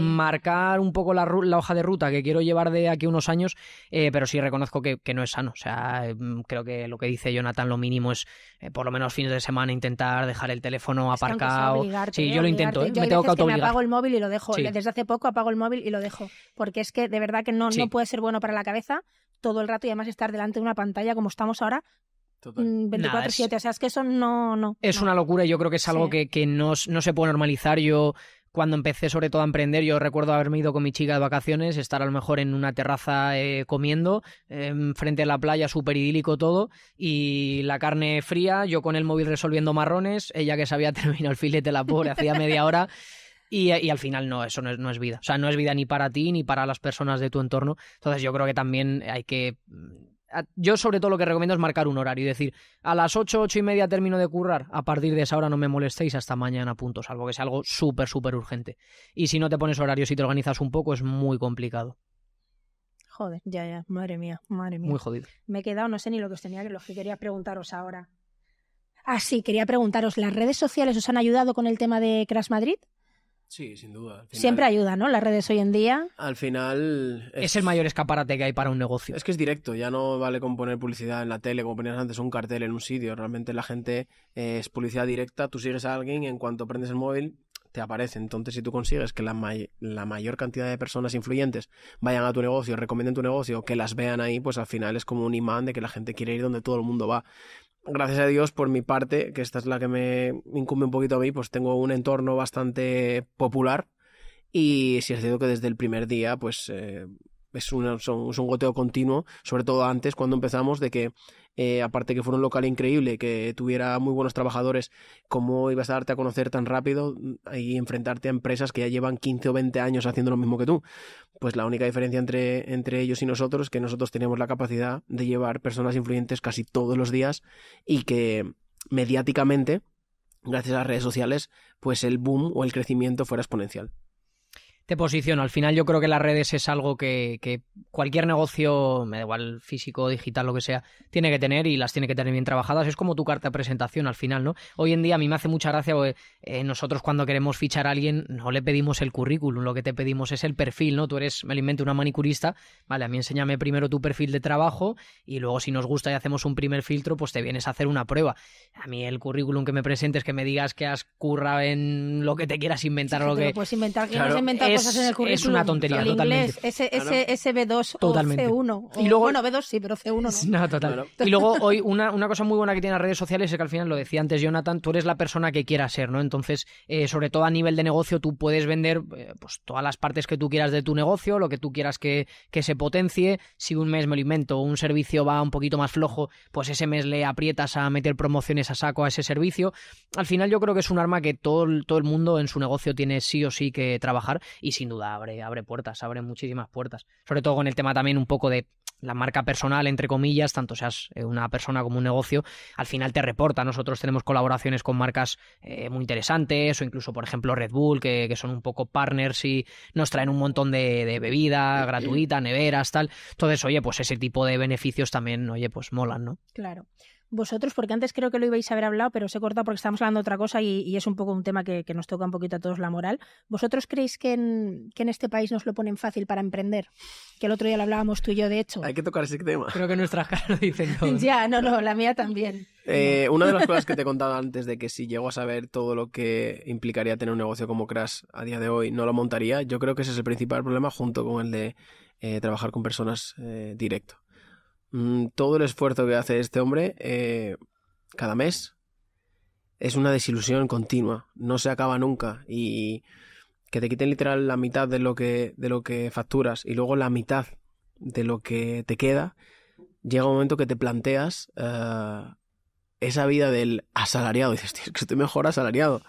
marcar un poco la, hoja de ruta que quiero llevar de aquí unos años, eh, pero sí reconozco que, no es sano. O sea, mm, creo que lo que dice Jonathan lo mínimo es eh, por lo menos fines de semana intentar dejar el teléfono aparcado. Sí, ¿eh? yo lo intento, yo me tengo que el móvil y lo dejo. Desde hace poco apago el móvil y lo dejo. Porque es que de verdad que no, no puede ser bueno para la cabeza todo el rato y además estar delante de una pantalla como estamos ahora 24-7. Mm, o sea, es que eso no. no es una locura y yo creo que es algo que, no, se puede normalizar. Yo cuando empecé sobre todo a emprender, yo recuerdo haberme ido con mi chica de vacaciones, estar a lo mejor en una terraza eh, comiendo, em, frente a la playa, súper idílico todo, y la carne fría, yo con el móvil resolviendo marrones, ella que se había terminado el filete, la pobre, hacía media hora. Y, al final no, eso no es, vida. O sea, no es vida ni para ti ni para las personas de tu entorno. Entonces yo creo que también hay que mm, yo sobre todo lo que recomiendo es marcar un horario y decir, a las 8, 8 y media termino de currar, a partir de esa hora no me molestéis hasta mañana, punto, salvo que sea algo súper, súper urgente. Y si no te pones horarios y te organizas un poco, es muy complicado. Joder, ya, ya, madre mía, madre mía. Muy jodido. Me he quedado, no sé ni lo que os tenía, que lo que quería preguntaros ahora. Ah, sí, quería preguntaros, ¿las redes sociales os han ayudado con el tema de Crash Madrid? Sí, sin duda. Siempre ayuda, ¿no? Las redes hoy en día. Al final. Es... el mayor escaparate que hay para un negocio. Es que es directo, ya no vale con poner publicidad en la tele, como ponías antes un cartel en un sitio. Realmente la gente eh, es publicidad directa, tú sigues a alguien y en cuanto prendes el móvil te aparece. Entonces, si tú consigues que la, la mayor cantidad de personas influyentes vayan a tu negocio, recomienden tu negocio, que las vean ahí, pues al final es como un imán de que la gente quiere ir donde todo el mundo va gracias a Dios, por mi parte, que esta es la que me incumbe un poquito a mí, pues tengo un entorno bastante popular. Y si es cierto que desde el primer día, pues eh, es, es, un, goteo continuo, sobre todo antes, cuando empezamos, de que eh, aparte que fuera un local increíble, que tuviera muy buenos trabajadores, ¿cómo ibas a darte a conocer tan rápido y enfrentarte a empresas que ya llevan 15 o 20 años haciendo lo mismo que tú? Pues la única diferencia entre, entre ellos y nosotros es que nosotros tenemos la capacidad de llevar personas influyentes casi todos los días y que mediáticamente, gracias a las redes sociales, pues el boom o el crecimiento fuera exponencial te posiciono. Al final yo creo que las redes es algo que, cualquier negocio, me da igual físico, digital, lo que sea, tiene que tener y las tiene que tener bien trabajadas. Es como tu carta de presentación al final, ¿no? Hoy en día a mí me hace mucha gracia porque eh, nosotros cuando queremos fichar a alguien no le pedimos el currículum, lo que te pedimos es el perfil, ¿no? Tú eres, me lo invento, una manicurista, vale, a mí enséñame primero tu perfil de trabajo y luego si nos gusta y hacemos un primer filtro, pues te vienes a hacer una prueba. A mí el currículum que me presentes, que me digas que has currado en lo que te quieras inventar o lo que... puedes inventar, es una tontería, totalmente. ese, ese, ese B2 o C1. y luego, bueno, B2 sí, pero C1 no. Y luego hoy una, una, cosa muy buena que tiene las redes sociales es que al final, lo decía antes Jonathan, tú eres la persona que quieras ser, ¿no? Entonces, eh, sobre todo a nivel de negocio, tú puedes vender eh, pues todas las partes que tú quieras de tu negocio, lo que tú quieras que, que se potencie. Si un mes me lo invento, un servicio va un poquito más flojo, pues ese mes le aprietas a meter promociones a saco a ese servicio. Al final yo creo que es un arma que todo, todo el mundo en su negocio tiene sí o sí que trabajar y sin duda abre, abre puertas, abre muchísimas puertas. Sobre todo con el tema también un poco de la marca personal, entre comillas, tanto seas eh, una persona como un negocio, al final te reporta. Nosotros tenemos colaboraciones con marcas eh, muy interesantes, o incluso, por ejemplo, Red Bull, que, son un poco partners y nos traen un montón de, de bebida gratuita, neveras, tal. Entonces, oye, pues ese tipo de beneficios también, oye, pues molan, ¿no? Claro vosotros, porque antes creo que lo ibais a haber hablado, pero se corta porque estamos hablando de otra cosa y, es un poco un tema que, nos toca un poquito a todos la moral. ¿Vosotros creéis que en, este país nos lo ponen fácil para emprender? Que el otro día lo hablábamos tú y yo, de hecho. Hay que tocar ese tema. Creo que nuestras caras lo dicen ya, no, no, la mía también. Eh, una de las cosas que te he contado antes de que si llego a saber todo lo que implicaría tener un negocio como Crash a día de hoy, no lo montaría, yo creo que ese es el principal problema junto con el de eh, trabajar con personas eh, directo. Mm, todo el esfuerzo que hace este hombre eh, cada mes es una desilusión continua, no se acaba nunca y que te quiten literal la mitad de lo que, de lo que facturas y luego la mitad de lo que te queda, llega un momento que te planteas eh, esa vida del asalariado. dices, tío, es que estoy mejor asalariado.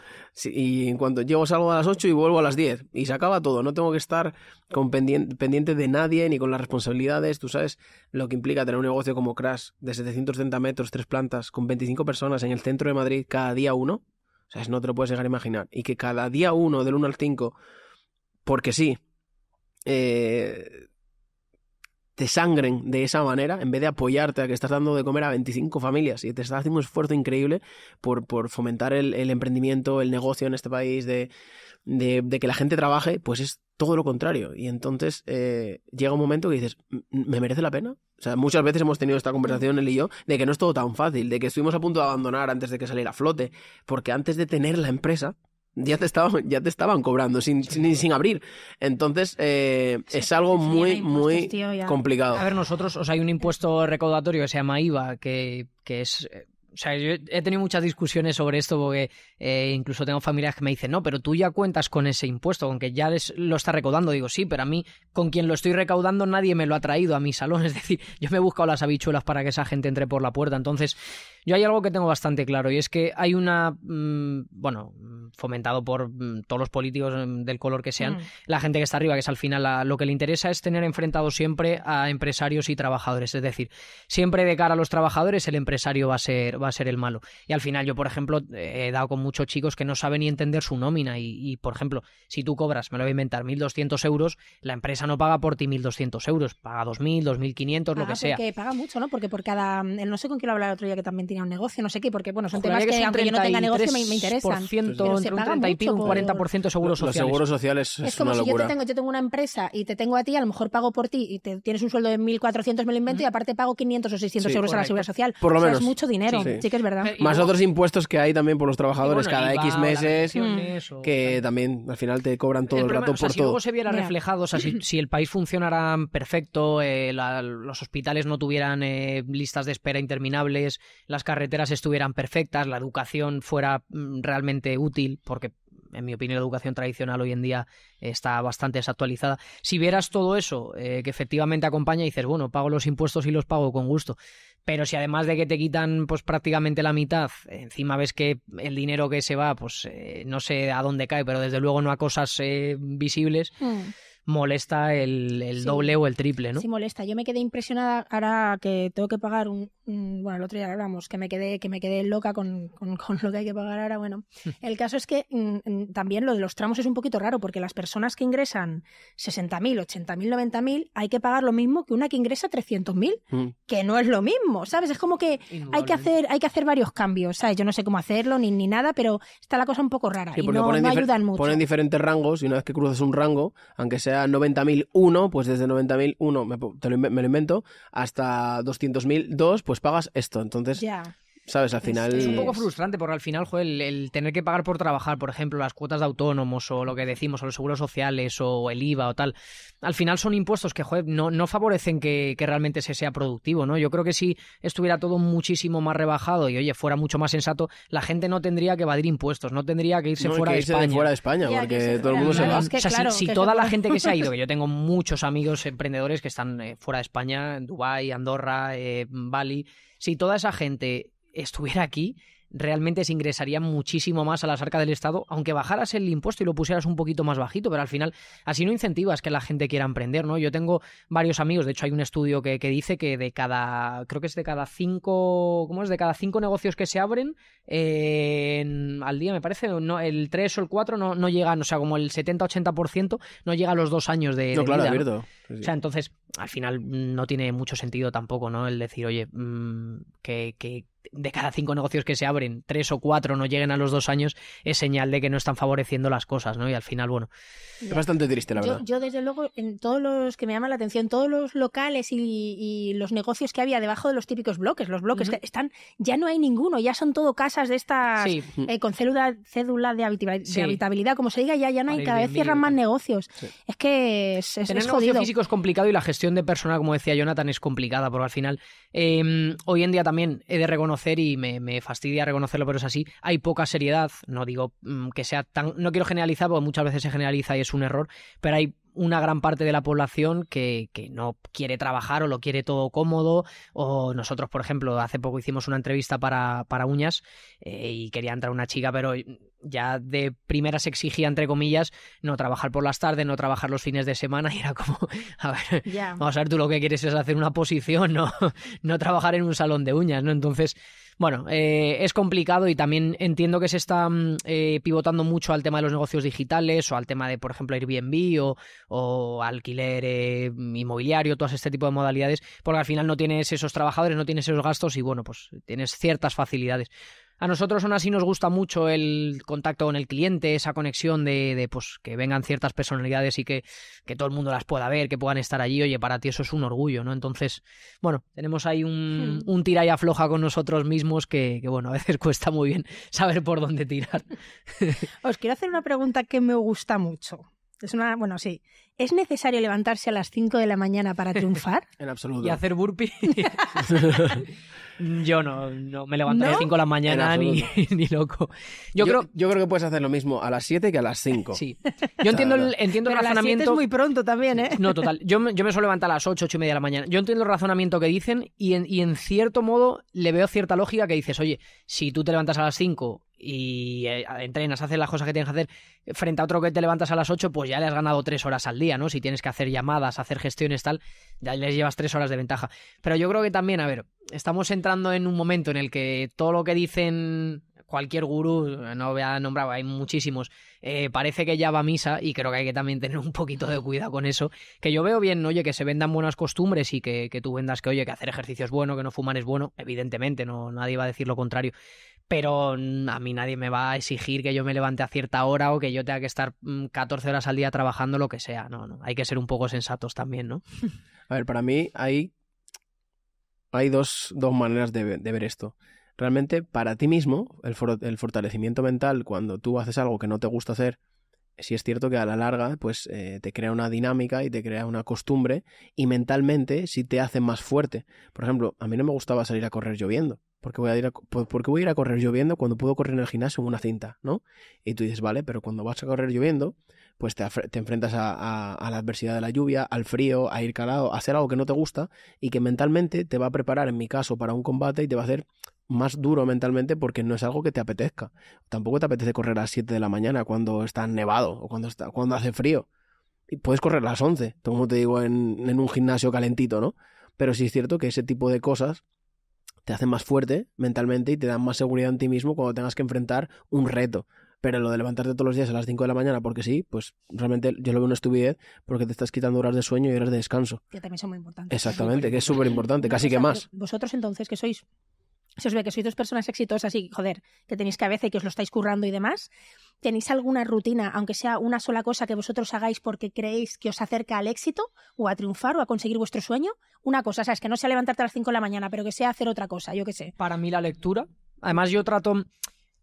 y en cuanto llego salgo a las 8 y vuelvo a las 10. Y se acaba todo. No tengo que estar con pendiente, pendiente, de nadie ni con las responsabilidades. Tú sabes lo que implica tener un negocio como Crash de 730 metros, tres plantas, con 25 personas en el centro de Madrid cada día uno. O sea, no te lo puedes dejar imaginar. Y que cada día uno, del 1 al 5, porque sí, eh, te sangren de esa manera, en vez de apoyarte a que estás dando de comer a 25 familias y te estás haciendo un esfuerzo increíble por, por fomentar el, el, emprendimiento, el negocio en este país, de, de, que la gente trabaje, pues es todo lo contrario. Y entonces eh, llega un momento que dices, ¿me merece la pena? O sea, muchas veces hemos tenido esta conversación él y yo de que no es todo tan fácil, de que estuvimos a punto de abandonar antes de que saliera a flote, porque antes de tener la empresa, ya te estaban, ya te estaban cobrando sin, sin, abrir. Entonces, eh, es algo muy, muy complicado. A ver, nosotros, o sea, hay un impuesto recaudatorio que se llama IVA, que, que es eh, o sea, yo he tenido muchas discusiones sobre esto porque eh, incluso tengo familias que me dicen, no, pero tú ya cuentas con ese impuesto, aunque ya lo está recaudando. Digo, sí, pero a mí, con quien lo estoy recaudando, nadie me lo ha traído a mi salón. Es decir, yo me he buscado las habichuelas para que esa gente entre por la puerta. Entonces, yo hay algo que tengo bastante claro y es que hay una, mm, bueno, fomentado por mm, todos los políticos mm, del color que sean, la gente que está arriba, que es al final lo que le interesa es tener enfrentado siempre a empresarios y trabajadores. Es decir, siempre de cara a los trabajadores el empresario va a ser va a ser el malo. Y al final yo, por ejemplo, he dado con muchos chicos que no saben ni entender su nómina y, y por ejemplo, si tú cobras, me lo voy a inventar, 1.200 euros, la empresa no paga por ti 1.200 euros, paga 2.000, 2.500, lo que sea. que paga mucho, ¿no? Porque por cada, no sé con quién lo hablaba el otro día que también tenía un negocio, no sé qué, porque bueno, son temas que, aunque yo no tenga negocio me, interesan. un 40% de seguros sociales. Los seguros sociales es, como si Yo, te tengo, yo tengo una empresa y te tengo a ti, a lo mejor pago por ti y te, tienes un sueldo de 1.400, me lo invento, y aparte pago 500 o 600 euros a la seguridad social. Por lo menos. es mucho dinero. Sí, que es verdad. Más otros impuestos que hay también por los trabajadores cada X meses, que también al final te cobran todo el, rato por todo si Luego se viera reflejado, o sea, si, el país funcionara perfecto, eh, los hospitales no tuvieran eh, listas de espera interminables, las carreteras estuvieran perfectas, la educación fuera mm, realmente útil, porque en mi opinión, la educación tradicional hoy en día está bastante desactualizada. Si vieras todo eso eh, que efectivamente acompaña y dices, bueno, pago los impuestos y los pago con gusto. Pero si además de que te quitan pues prácticamente la mitad, encima ves que el dinero que se va, pues eh, no sé a dónde cae, pero desde luego no a cosas eh, visibles. Mm molesta el, doble o el triple, ¿no? Sí, molesta. Yo me quedé impresionada ahora que tengo que pagar un, bueno, el otro día hablamos, que me quedé, que me quedé loca con, con, lo que hay que pagar ahora. Bueno, el caso es que mm, mm, también lo de los tramos es un poquito raro, porque las personas que ingresan 60.000, 80.000, 90.000, hay que pagar lo mismo que una que ingresa 300.000, mm. que no es lo mismo, ¿sabes? Es como que hay que hacer, hay que hacer varios cambios, ¿sabes? Yo no sé cómo hacerlo ni, ni nada, pero está la cosa un poco rara y no, me ayudan mucho. Ponen diferentes rangos y una vez que cruzas un rango, aunque sea 90.001, pues desde 90.001, me, lo, me lo invento, hasta 200.002, pues pagas esto. Entonces, ¿Sabes? Al final. Es, un poco frustrante porque al final, el, tener que pagar por trabajar, por ejemplo, las cuotas de autónomos o lo que decimos, o los seguros sociales o el IVA o tal, al final son impuestos que, no, favorecen que, realmente se sea productivo, ¿no? Yo creo que si estuviera todo muchísimo más rebajado y, oye, fuera mucho más sensato, la gente no tendría que evadir impuestos, no tendría que irse no, fuera que irse de España. fuera de España, porque todo el mundo se va. si, toda la gente que se ha ido, que yo tengo muchos amigos emprendedores que están eh, fuera de España, en Dubái, Andorra, eh, Bali, si toda esa gente estuviera aquí, realmente se ingresaría muchísimo más a las arcas del Estado, aunque bajaras el impuesto y lo pusieras un poquito más bajito, pero al final así no incentivas que la gente quiera emprender, ¿no? Yo tengo varios amigos, de hecho hay un estudio que, que dice que de cada, creo que es de cada cinco, ¿cómo es? De cada cinco negocios que se abren al día, me parece, no, el tres o el cuatro no, no llegan, o sea, como el 70-80% no llega a los dos años de... No, claro, o sea, entonces, al final mm, no tiene mucho sentido tampoco, ¿no? El decir, oye, mm, que, de cada cinco negocios que se abren, tres o cuatro no lleguen a los dos años, es señal de que no están favoreciendo las cosas, ¿no? Y al final, bueno. Es bastante triste, la verdad. Yo, desde luego, en todos los que me llaman la atención, todos los locales y, los negocios que había debajo de los típicos bloques, los bloques que están, ya no hay ninguno, ya son todo casas de estas mm. eh, con cédula, de, habitabilidad, como se diga, ya, ya no hay, cada vez cierran más ¿eh? negocios. Es que es, jodido es complicado y la gestión de personal, como decía Jonathan, es complicada, porque al final, em, hoy en día también he de reconocer, y me, fastidia reconocerlo, pero es así, hay poca seriedad, no digo mm, que sea tan, no quiero generalizar, porque muchas veces se generaliza y es un error, pero hay una gran parte de la población que, no quiere trabajar o lo quiere todo cómodo. O nosotros, por ejemplo, hace poco hicimos una entrevista para, para uñas eh, y quería entrar una chica, pero ya de primeras exigía, entre comillas, no trabajar por las tardes, no trabajar los fines de semana. Y era como, a ver, vamos a ver, tú lo que quieres es hacer una posición, no, no trabajar en un salón de uñas, ¿no? Entonces bueno, eh, es complicado y también entiendo que se está mm, eh, pivotando mucho al tema de los negocios digitales o al tema de, por ejemplo, Airbnb o, o alquiler eh, inmobiliario, todas este tipo de modalidades, porque al final no tienes esos trabajadores, no tienes esos gastos y, bueno, pues tienes ciertas facilidades. A nosotros aún así nos gusta mucho el contacto con el cliente, esa conexión de, pues, que vengan ciertas personalidades y que, que, todo el mundo las pueda ver, que puedan estar allí. Oye, para ti eso es un orgullo, ¿no? Entonces, bueno, tenemos ahí un, hmm. un tira y afloja con nosotros mismos que, bueno, a veces cuesta muy bien saber por dónde tirar. Os quiero hacer una pregunta que me gusta mucho. Es una, bueno, sí. ¿Es necesario levantarse a las 5 de la mañana para triunfar? en absoluto. Y hacer burpee. Yo no, me levanto a las 5 de la mañana ni, loco. Yo, creo... yo creo que puedes hacer lo mismo a las 7 que a las 5. Sí. Yo entiendo el, entiendo razonamiento. A las 7 es muy pronto también, ¿eh? No, total. Yo, me suelo levantar a las 8, 8 y media de la mañana. Yo entiendo el razonamiento que dicen y en, y en cierto modo le veo cierta lógica que dices, oye, si tú te levantas a las 5 y eh, entrenas, haces las cosas que tienes que hacer, frente a otro que te levantas a las 8, pues ya le has ganado 3 horas al día, ¿no? Si tienes que hacer llamadas, hacer gestiones, tal, ya les llevas 3 horas de ventaja. Pero yo creo que también, a ver, estamos entrando en un momento en el que todo lo que dicen cualquier gurú, no voy a nombrar, hay muchísimos, eh, parece que ya va misa y creo que hay que también tener un poquito de cuidado con eso. Que yo veo bien, oye, que se vendan buenas costumbres y que, tú vendas que, oye, que hacer ejercicio es bueno, que no fumar es bueno, evidentemente, no, nadie va a decir lo contrario. Pero a mí nadie me va a exigir que yo me levante a cierta hora o que yo tenga que estar 14 mm, horas al día trabajando, lo que sea. No, no, hay que ser un poco sensatos también, ¿no? A ver, para mí hay hay dos, dos maneras de, ver esto. Realmente, para ti mismo, el, fortalecimiento mental, cuando tú haces algo que no te gusta hacer, si es cierto que a la larga, pues eh, te crea una dinámica y te crea una costumbre, y mentalmente sí te hace más fuerte. Por ejemplo, a mí no me gustaba salir a correr lloviendo. Porque voy a ir a, porque voy a ir a correr lloviendo cuando puedo correr en el gimnasio en una cinta, ¿no? Y tú dices, vale, pero cuando vas a correr lloviendo, pues te, enfrentas a, la adversidad de la lluvia, al frío, a ir calado, a hacer algo que no te gusta y que mentalmente te va a preparar, en mi caso, para un combate y te va a hacer más duro mentalmente porque no es algo que te apetezca. Tampoco te apetece correr a las 7 de la mañana cuando está nevado o cuando, está, cuando hace frío. Y puedes correr a las 11, como te digo, en, en un gimnasio calentito, ¿no? Pero sí es cierto que ese tipo de cosas te hacen más fuerte mentalmente y te dan más seguridad en ti mismo cuando tengas que enfrentar un reto pero lo de levantarte todos los días a las 5 de la mañana porque sí, pues realmente yo lo veo una estupidez porque te estás quitando horas de sueño y horas de descanso. Que también son muy importantes. Exactamente, que es súper importante, casi que más. Vosotros entonces, que sois se os ve que sois dos personas exitosas y, joder, que tenéis cabeza y que os lo estáis currando y demás, ¿tenéis alguna rutina, aunque sea una sola cosa que vosotros hagáis porque creéis que os acerca al éxito o a triunfar o a conseguir vuestro sueño? Una cosa, sabes, que no sea levantarte a las 5 de la mañana, pero que sea hacer otra cosa, yo qué sé. Para mí la lectura. Además yo trato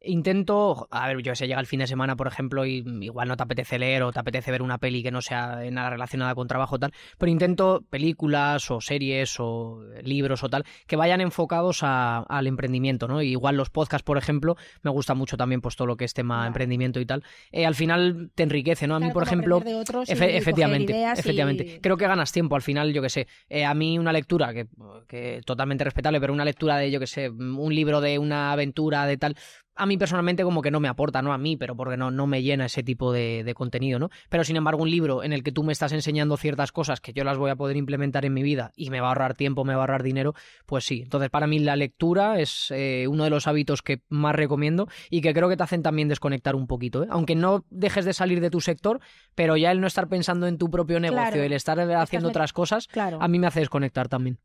intento, a ver, yo sé, llega el fin de semana, por ejemplo, y igual no te apetece leer o te apetece ver una peli que no sea nada relacionada con trabajo tal, pero intento películas o series o libros o tal que vayan enfocados a, al emprendimiento, ¿no? Y igual los podcasts, por ejemplo, me gusta mucho también pues todo lo que es tema emprendimiento y tal. Eh, al final te enriquece, ¿no? A mí, por ejemplo, de otros efectivamente, efectivamente. Creo que ganas tiempo al final, yo que sé. Eh, a mí una lectura que, que totalmente respetable, pero una lectura de, yo que sé, un libro de una aventura de tal, a mí personalmente como que no me aporta, no a mí, pero porque no, no me llena ese tipo de, contenido, ¿no? Pero sin embargo, un libro en el que tú me estás enseñando ciertas cosas que yo las voy a poder implementar en mi vida y me va a ahorrar tiempo, me va a ahorrar dinero, pues sí. Entonces, para mí la lectura es eh, uno de los hábitos que más recomiendo y que creo que te hacen también desconectar un poquito, ¿eh? Aunque no dejes de salir de tu sector, pero ya el no estar pensando en tu propio negocio, el estar haciendo otras cosas, a mí me hace desconectar también.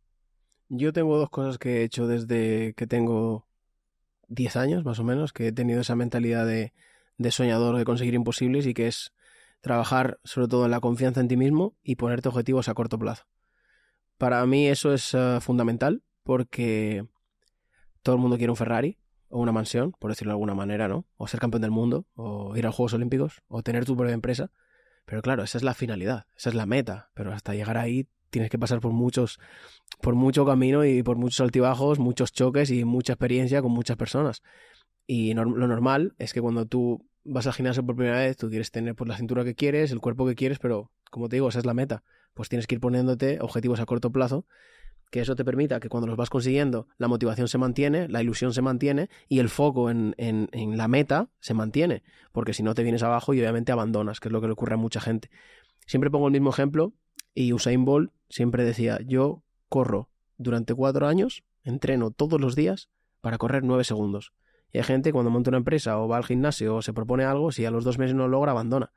Yo tengo dos cosas que he hecho desde que tengo 10 años más o menos que he tenido esa mentalidad de, soñador, de conseguir imposibles y que es trabajar sobre todo en la confianza en ti mismo y ponerte objetivos a corto plazo. Para mí eso es eh, fundamental porque todo el mundo quiere un Ferrari o una mansión, por decirlo de alguna manera, ¿no? O ser campeón del mundo, o ir a Juegos Olímpicos, o tener tu propia empresa. Pero claro, esa es la finalidad, esa es la meta, pero hasta llegar ahí tienes que pasar por muchos, por mucho camino y por muchos altibajos, muchos choques y mucha experiencia con muchas personas. Y lo normal es que cuando tú vas al gimnasio por primera vez, tú quieres tener por pues, la cintura que quieres, el cuerpo que quieres, pero como te digo, esa es la meta. Pues tienes que ir poniéndote objetivos a corto plazo, que eso te permita que cuando los vas consiguiendo, la motivación se mantiene, la ilusión se mantiene y el foco en, en la meta se mantiene. Porque si no, te vienes abajo y obviamente abandonas, que es lo que le ocurre a mucha gente. Siempre pongo el mismo ejemplo y Usain Bolt siempre decía, yo corro durante cuatro años, entreno todos los días para correr nueve segundos. Y hay gente cuando monta una empresa o va al gimnasio o se propone algo, si a los dos meses no lo logra, abandona.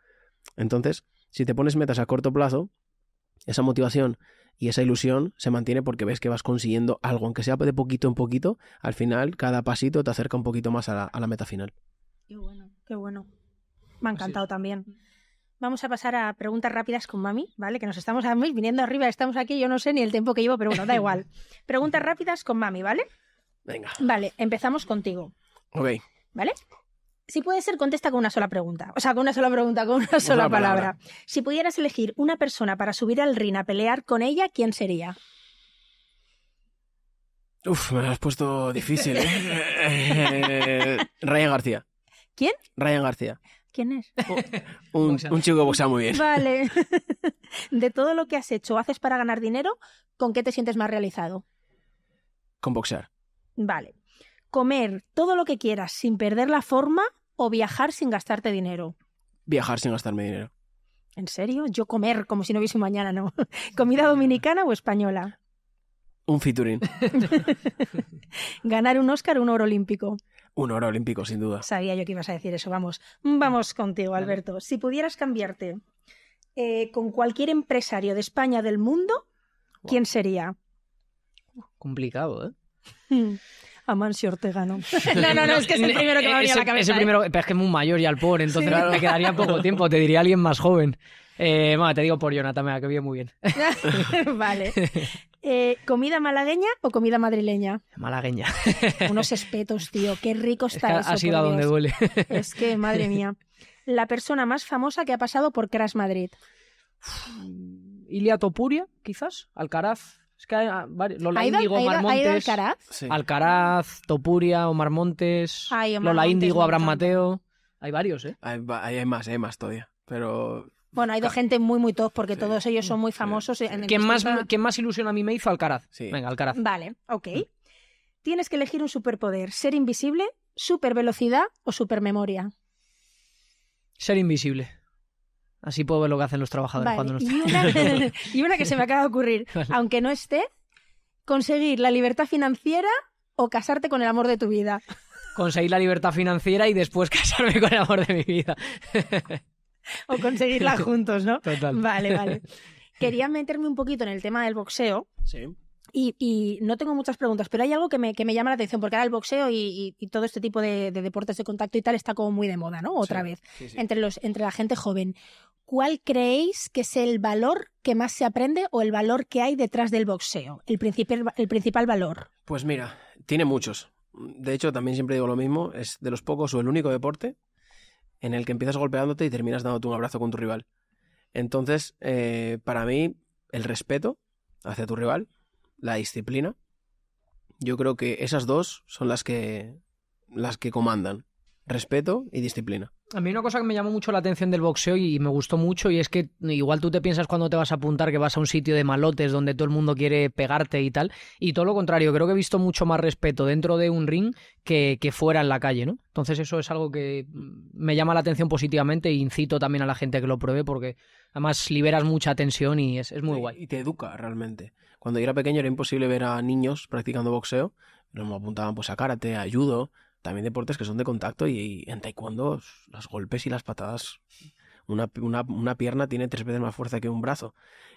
Entonces, si te pones metas a corto plazo, esa motivación y esa ilusión se mantiene porque ves que vas consiguiendo algo, aunque sea de poquito en poquito, al final cada pasito te acerca un poquito más a la, meta final. Qué bueno, qué bueno. Me ha pues encantado también. Mm. Vamos a pasar a preguntas rápidas con mami, ¿vale? Que nos estamos viniendo arriba, estamos aquí, yo no sé ni el tiempo que llevo, pero bueno, da igual. preguntas rápidas con mami, ¿vale? Venga. Vale, empezamos contigo. Ok. ¿Vale? Si puede ser, contesta con una sola pregunta. O sea, con una sola pregunta, con una sola palabra. Si pudieras elegir una persona para subir al rin a pelear con ella, ¿quién sería? Uf, me lo has puesto difícil, ¿eh? eh Ryan García. ¿Quién? Ryan García. ¿Quién es? un, chico muy bien. Vale. de todo lo que has hecho haces para ganar dinero, ¿con qué te sientes más realizado? Con boxear. Vale. Comer todo lo que quieras sin perder la forma o viajar sin gastarte dinero. Viajar sin gastarme dinero. ¿En serio? Yo comer como si no hubiese mañana, ¿no? ¿Comida dominicana o española? Un featuring. Ganar un Oscar o un oro olímpico. Un oro olímpico, sin duda. Sabía yo que ibas a decir eso. Vamos, vamos contigo, Alberto. Si pudieras cambiarte eh, con cualquier empresario de España del mundo, ¿quién sería? Complicado, ¿eh? Amancio Ortega, ¿no? no, no, es que es el primero que me ha a la cabeza. Es, el primero, ¿eh? pero es que es muy mayor y al por entonces me quedaría poco tiempo, te diría alguien más joven. Eh, te digo por Jonathan, me ha muy bien. vale. Eh, ¿Comida malagueña o comida madrileña? Malagueña. Unos espetos, tío. Qué rico está Ha sido a donde duele. Es que, madre mía. La persona más famosa que ha pasado por Crash Madrid. Ilia Topuria, quizás. Alcaraz. Es que hay ah, varios. Lola Índigo, Marmontes. Ido Alcaraz? Alcaraz, Topuria, Omar Montes. Ay, Lola Índigo, Abraham Mateo. Hay varios, ¿eh? Hay, hay, más, hay más todavía. Pero bueno, hay ido gente muy, muy top porque todos ellos son muy famosos. Sí, ¿Quién, más, más ilusión a mí me hizo Alcaraz? Venga, Alcaraz. Vale, ok. Mm. Tienes que elegir un superpoder: ser invisible, super velocidad o super memoria. Ser invisible. Así puedo ver lo que hacen los trabajadores cuando no están. Y una... y una que se me acaba de ocurrir: aunque no esté, conseguir la libertad financiera o casarte con el amor de tu vida. Conseguir la libertad financiera y después casarme con el amor de mi vida. o conseguirla juntos, ¿no? Total. Vale, vale. Quería meterme un poquito en el tema del boxeo. Sí. Y, no tengo muchas preguntas, pero hay algo que me, llama la atención, porque ahora el boxeo y, todo este tipo de, deportes de contacto y tal está como muy de moda, ¿no? Otra vez, Entre, los, entre la gente joven. ¿Cuál creéis que es el valor que más se aprende o el valor que hay detrás del boxeo? el principal valor. Pues mira, tiene muchos. De hecho, también siempre digo lo mismo, es de los pocos o el único deporte en el que empiezas golpeándote y terminas dándote un abrazo con tu rival. Entonces, eh, para mí, el respeto hacia tu rival, la disciplina, yo creo que esas dos son las que, las que comandan respeto y disciplina. A mí una cosa que me llamó mucho la atención del boxeo y me gustó mucho y es que igual tú te piensas cuando te vas a apuntar que vas a un sitio de malotes donde todo el mundo quiere pegarte y tal, y todo lo contrario, creo que he visto mucho más respeto dentro de un ring que, fuera en la calle, ¿no? Entonces eso es algo que mm, me llama la atención positivamente e incito también a la gente que lo pruebe porque además liberas mucha tensión y es, es muy guay. Y te educa realmente. Cuando yo era pequeño era imposible ver a niños practicando boxeo, nos apuntaban pues a karate, a judo, también deportes que son de contacto y, en taekwondo los golpes y las patadas una, una, pierna tiene tres veces más fuerza que un brazo.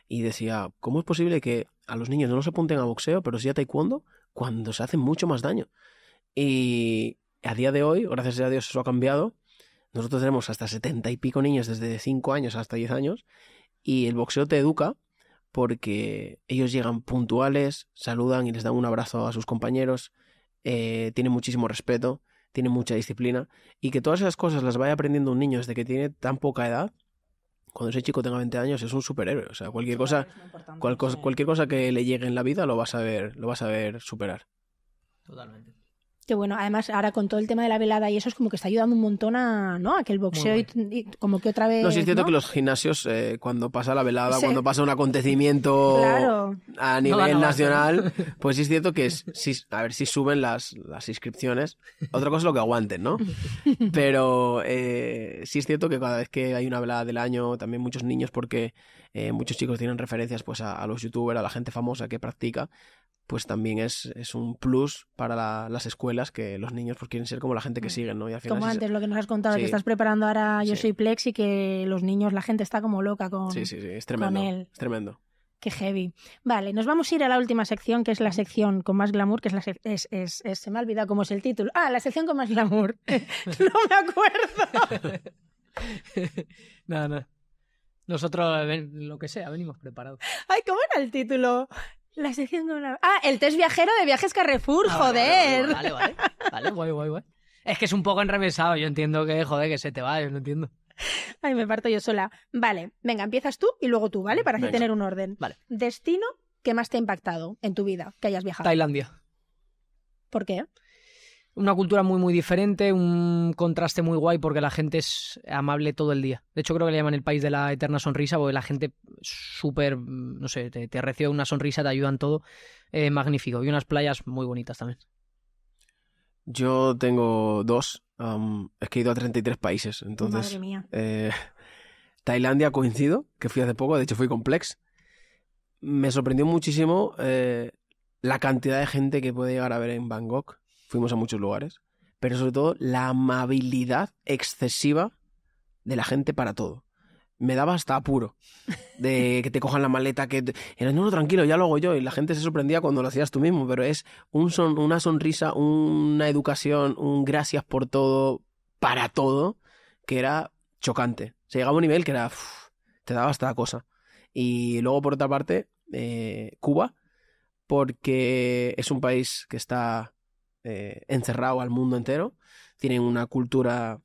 Y decía, ¿cómo es posible que a los niños no los apunten a boxeo, pero sí a taekwondo, cuando se hace mucho más daño? Y a día de hoy, gracias a Dios, eso ha cambiado. Nosotros tenemos hasta setenta y pico niños, desde cinco años hasta diez años, y el boxeo te educa porque ellos llegan puntuales, saludan y les dan un abrazo a sus compañeros, eh, tiene muchísimo respeto, tiene mucha disciplina, y que todas esas cosas las vaya aprendiendo un niño desde que tiene tan poca edad, cuando ese chico tenga 20 años es un superhéroe. O sea, cualquier cosa, cualquier cosa que le llegue en la vida lo vas a ver, lo vas a ver superar. Totalmente. Que bueno, además ahora con todo el tema de la velada y eso es como que está ayudando un montón a, ¿no? que el boxeo y, como que otra vez... No, sí es cierto que los gimnasios, eh, cuando pasa la velada, cuando pasa un acontecimiento a nivel nacional, pues sí es cierto que es, a ver si suben las, inscripciones. Otra cosa es lo que aguanten, ¿no? Pero eh, sí es cierto que cada vez que hay una velada del año, también muchos niños, porque eh, muchos chicos tienen referencias pues a, a los youtubers, a la gente famosa que practica, pues también es, un plus para las escuelas que los niños pues, quieren ser como la gente que mm. siguen, ¿no? como antes lo que nos has contado, que estás preparando ahora Yo soy Plex y que los niños, la gente está como loca con, sí, sí, sí. Es tremendo, Es tremendo. Qué heavy. Vale, nos vamos a ir a la última sección, que es la sección con más glamour, que es la es, es, se me ha olvidado cómo es el título. Ah, la sección con más glamour. no me acuerdo. no, no. Nosotros lo que sea, venimos preparados. Ay, ¿cómo era el título? La Ah, el test viajero de viajes Carrefour, ah, joder. Vale, vale, vale. guay, guay, guay. Es que es un poco enrevesado, yo entiendo que, joder, que se te va, yo no entiendo. Ay, me parto yo sola. Vale, venga, empiezas tú y luego tú, ¿vale? Para así tener un orden. Vale. Destino que más te ha impactado en tu vida, que hayas viajado. Tailandia. ¿Por qué? Una cultura muy, muy diferente, un contraste muy guay porque la gente es amable todo el día. De hecho, creo que le llaman el país de la eterna sonrisa porque la gente súper, mm, no sé, te, te una sonrisa, te ayudan todo. Eh, magnífico. Y unas playas muy bonitas también. Yo tengo dos. he ido a 33 países, entonces... Eh, Tailandia coincido, que fui hace poco, de hecho fui complex. Me sorprendió muchísimo eh, la cantidad de gente que puede llegar a ver en Bangkok. Fuimos a muchos lugares. Pero sobre todo la amabilidad excesiva de la gente para todo me daba hasta apuro de que te cojan la maleta, que... Era, no, no, tranquilo, ya lo hago yo. Y la gente se sorprendía cuando lo hacías tú mismo, pero es un una sonrisa, una educación, un gracias por todo, para todo, que era chocante. Se llegaba a un nivel que era... te daba hasta la cosa. Y luego, por otra parte, eh, Cuba, porque es un país que está eh, encerrado al mundo entero, tienen una cultura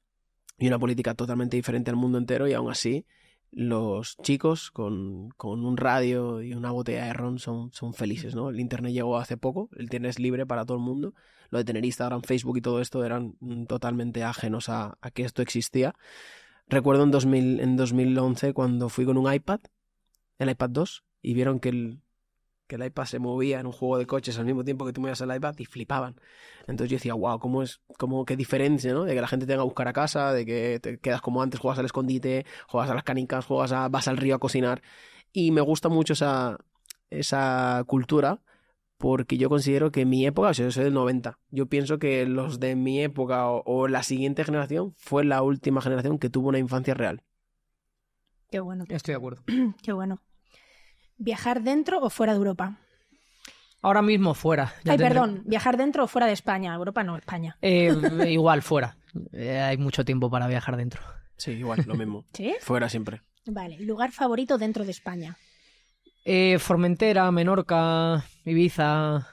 y una política totalmente diferente al mundo entero y aún así los chicos con, un radio y una botella de ron son, son felices, ¿no? El internet llegó hace poco, el internet es libre para todo el mundo. Lo de tener Instagram, Facebook y todo esto eran mm, totalmente ajenos a, a que esto existía. Recuerdo en, 2000, en 2011 cuando fui con un iPad, el iPad 2, y vieron que el, que el iPad se movía en un juego de coches al mismo tiempo que tú movías el iPad y flipaban. Entonces yo decía, wow, cómo es, cómo, qué diferencia, ¿no? De que la gente tenga que buscar a casa, de que te quedas como antes, juegas al escondite, juegas a las canicas, juegas a, vas al río a cocinar. Y me gusta mucho esa, esa cultura porque yo considero que mi época, o sea, yo soy del 90, yo pienso que los de mi época o la siguiente generación fue la última generación que tuvo una infancia real. Qué bueno. Estoy de acuerdo. Qué bueno. ¿Viajar dentro o fuera de Europa? Ahora mismo fuera. Ay, perdón, viajar dentro o fuera de España. Europa no, España. Eh, igual, fuera. Eh, hay mucho tiempo para viajar dentro. Sí, igual, lo mismo. ¿Sí? Fuera siempre. Vale, lugar favorito dentro de España. Eh, Formentera, Menorca, Ibiza.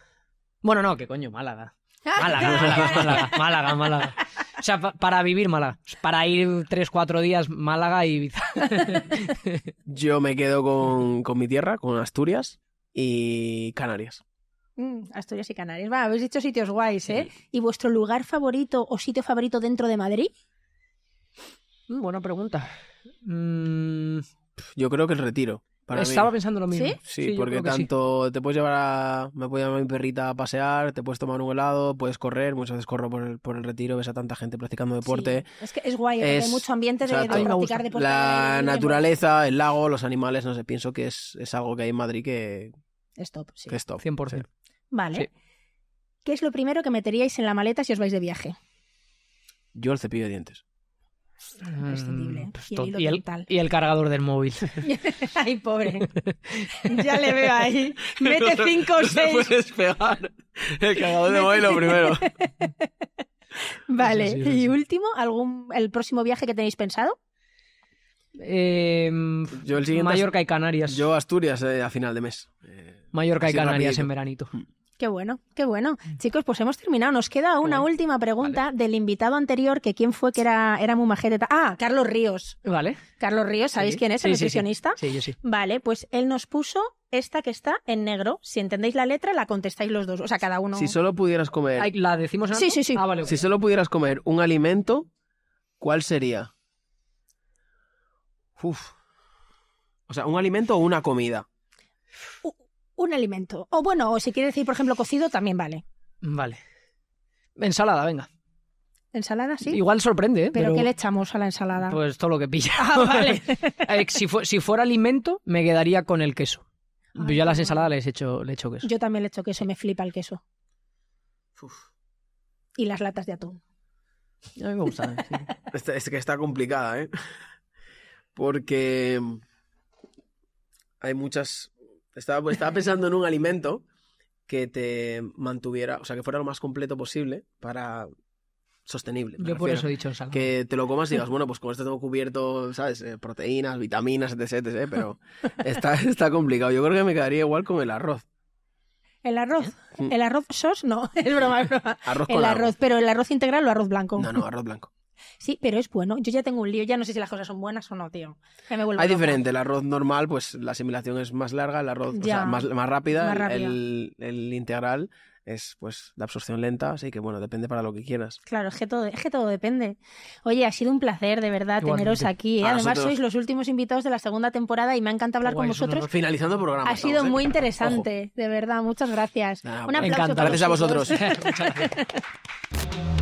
Bueno, no, qué coño, Málaga, Málaga, Málaga. Málaga. O sea, para vivir Málaga. Para ir tres, cuatro días Málaga y Ibiza. Yo me quedo con, mi tierra, con Asturias y Canarias. Mm, Asturias y Canarias. Va, habéis dicho sitios guays, ¿eh? ¿Y vuestro lugar favorito o sitio favorito dentro de Madrid? Mm, buena pregunta. Mm. Yo creo que el retiro. Estaba pensando lo mismo. Sí, porque tanto te puedes llevar a. Me puedo mi perrita a pasear, te puedes tomar un helado, puedes correr. Muchas veces corro por el, retiro, ves a tanta gente practicando deporte. Es que es guay, hay mucho ambiente de, practicar deporte. La naturaleza, el lago, los animales, no sé, pienso que es, algo que hay en Madrid que. stop sí. 100%. Vale. ¿Qué es lo primero que meteríais en la maleta si os vais de viaje? Yo el cepillo de dientes. Mm, ¿eh? pues y, el cargador del móvil. Ay, pobre. Ya le veo ahí. Mete 5 o 6. puedes El cargador del móvil lo primero. Vale. Y último, ¿algún, ¿el próximo viaje que tenéis pensado? Em, yo el siguiente Mallorca y Canarias. Yo Asturias eh, a final de mes. Eh, Mallorca y Canarias en veranito. Mm. Qué bueno, qué bueno. Mm. Chicos, pues hemos terminado. Nos queda una última pregunta del invitado anterior, que quién fue que era, era muy majete. Ah, Carlos Ríos. Vale. Carlos Ríos, ¿sabéis quién es? el sí, nutricionista. Sí, yo sí. Vale, pues él nos puso esta que está en negro. Si entendéis la letra, la contestáis los dos. O sea, cada uno. Si solo pudieras comer. ¿La decimos en Sí, sí, sí. Ah, vale, si solo pudieras comer un alimento, ¿cuál sería? Uf. O sea, un alimento o una comida un alimento. O bueno, o si quiere decir, por ejemplo, cocido, también vale. Vale. Ensalada, venga. Ensalada, sí. Igual sorprende, ¿eh? ¿Pero, qué le echamos a la ensalada? Pues todo lo que pilla. Ah, vale. Eh, si, fuera alimento, me quedaría con el queso. Ah, Yo ya a las ensaladas les he le echo queso. Yo también le echo queso, me flipa el queso. Y las latas de atún. A mí me es que está complicada, ¿eh? Porque hay muchas estaba, pues, estaba pensando en un alimento que te mantuviera, o sea, que fuera lo más completo posible para sostenible. Yo por eso he dicho sal Que te lo comas y digas, bueno, pues con esto tengo cubierto, ¿sabes? Eh, proteínas, vitaminas, etc, ¿eh? pero está, está complicado. Yo creo que me quedaría igual con el arroz. ¿El arroz? ¿Eh? Mm. ¿El arroz sos? No, es broma, Arroz el arroz, arroz, pero el arroz integral o arroz blanco. No, no, arroz blanco sí, pero es bueno. Yo ya tengo un lío, ya no sé si las cosas son buenas o no, tío. Hay diferente, el arroz normal, pues la asimilación es más larga, el arroz, más, más rápida, El, integral es pues la absorción lenta, así que bueno, depende para lo que quieras. Claro, es que todo, es que todo depende. Oye, ha sido un placer de verdad teneros aquí. ¿eh? Además, sois los últimos invitados de la segunda temporada y me encanta hablar con vosotros. Finalizando el programa. Ha sido ¿eh? muy interesante, de verdad, muchas gracias. un pues. aplauso. gracias a vosotros.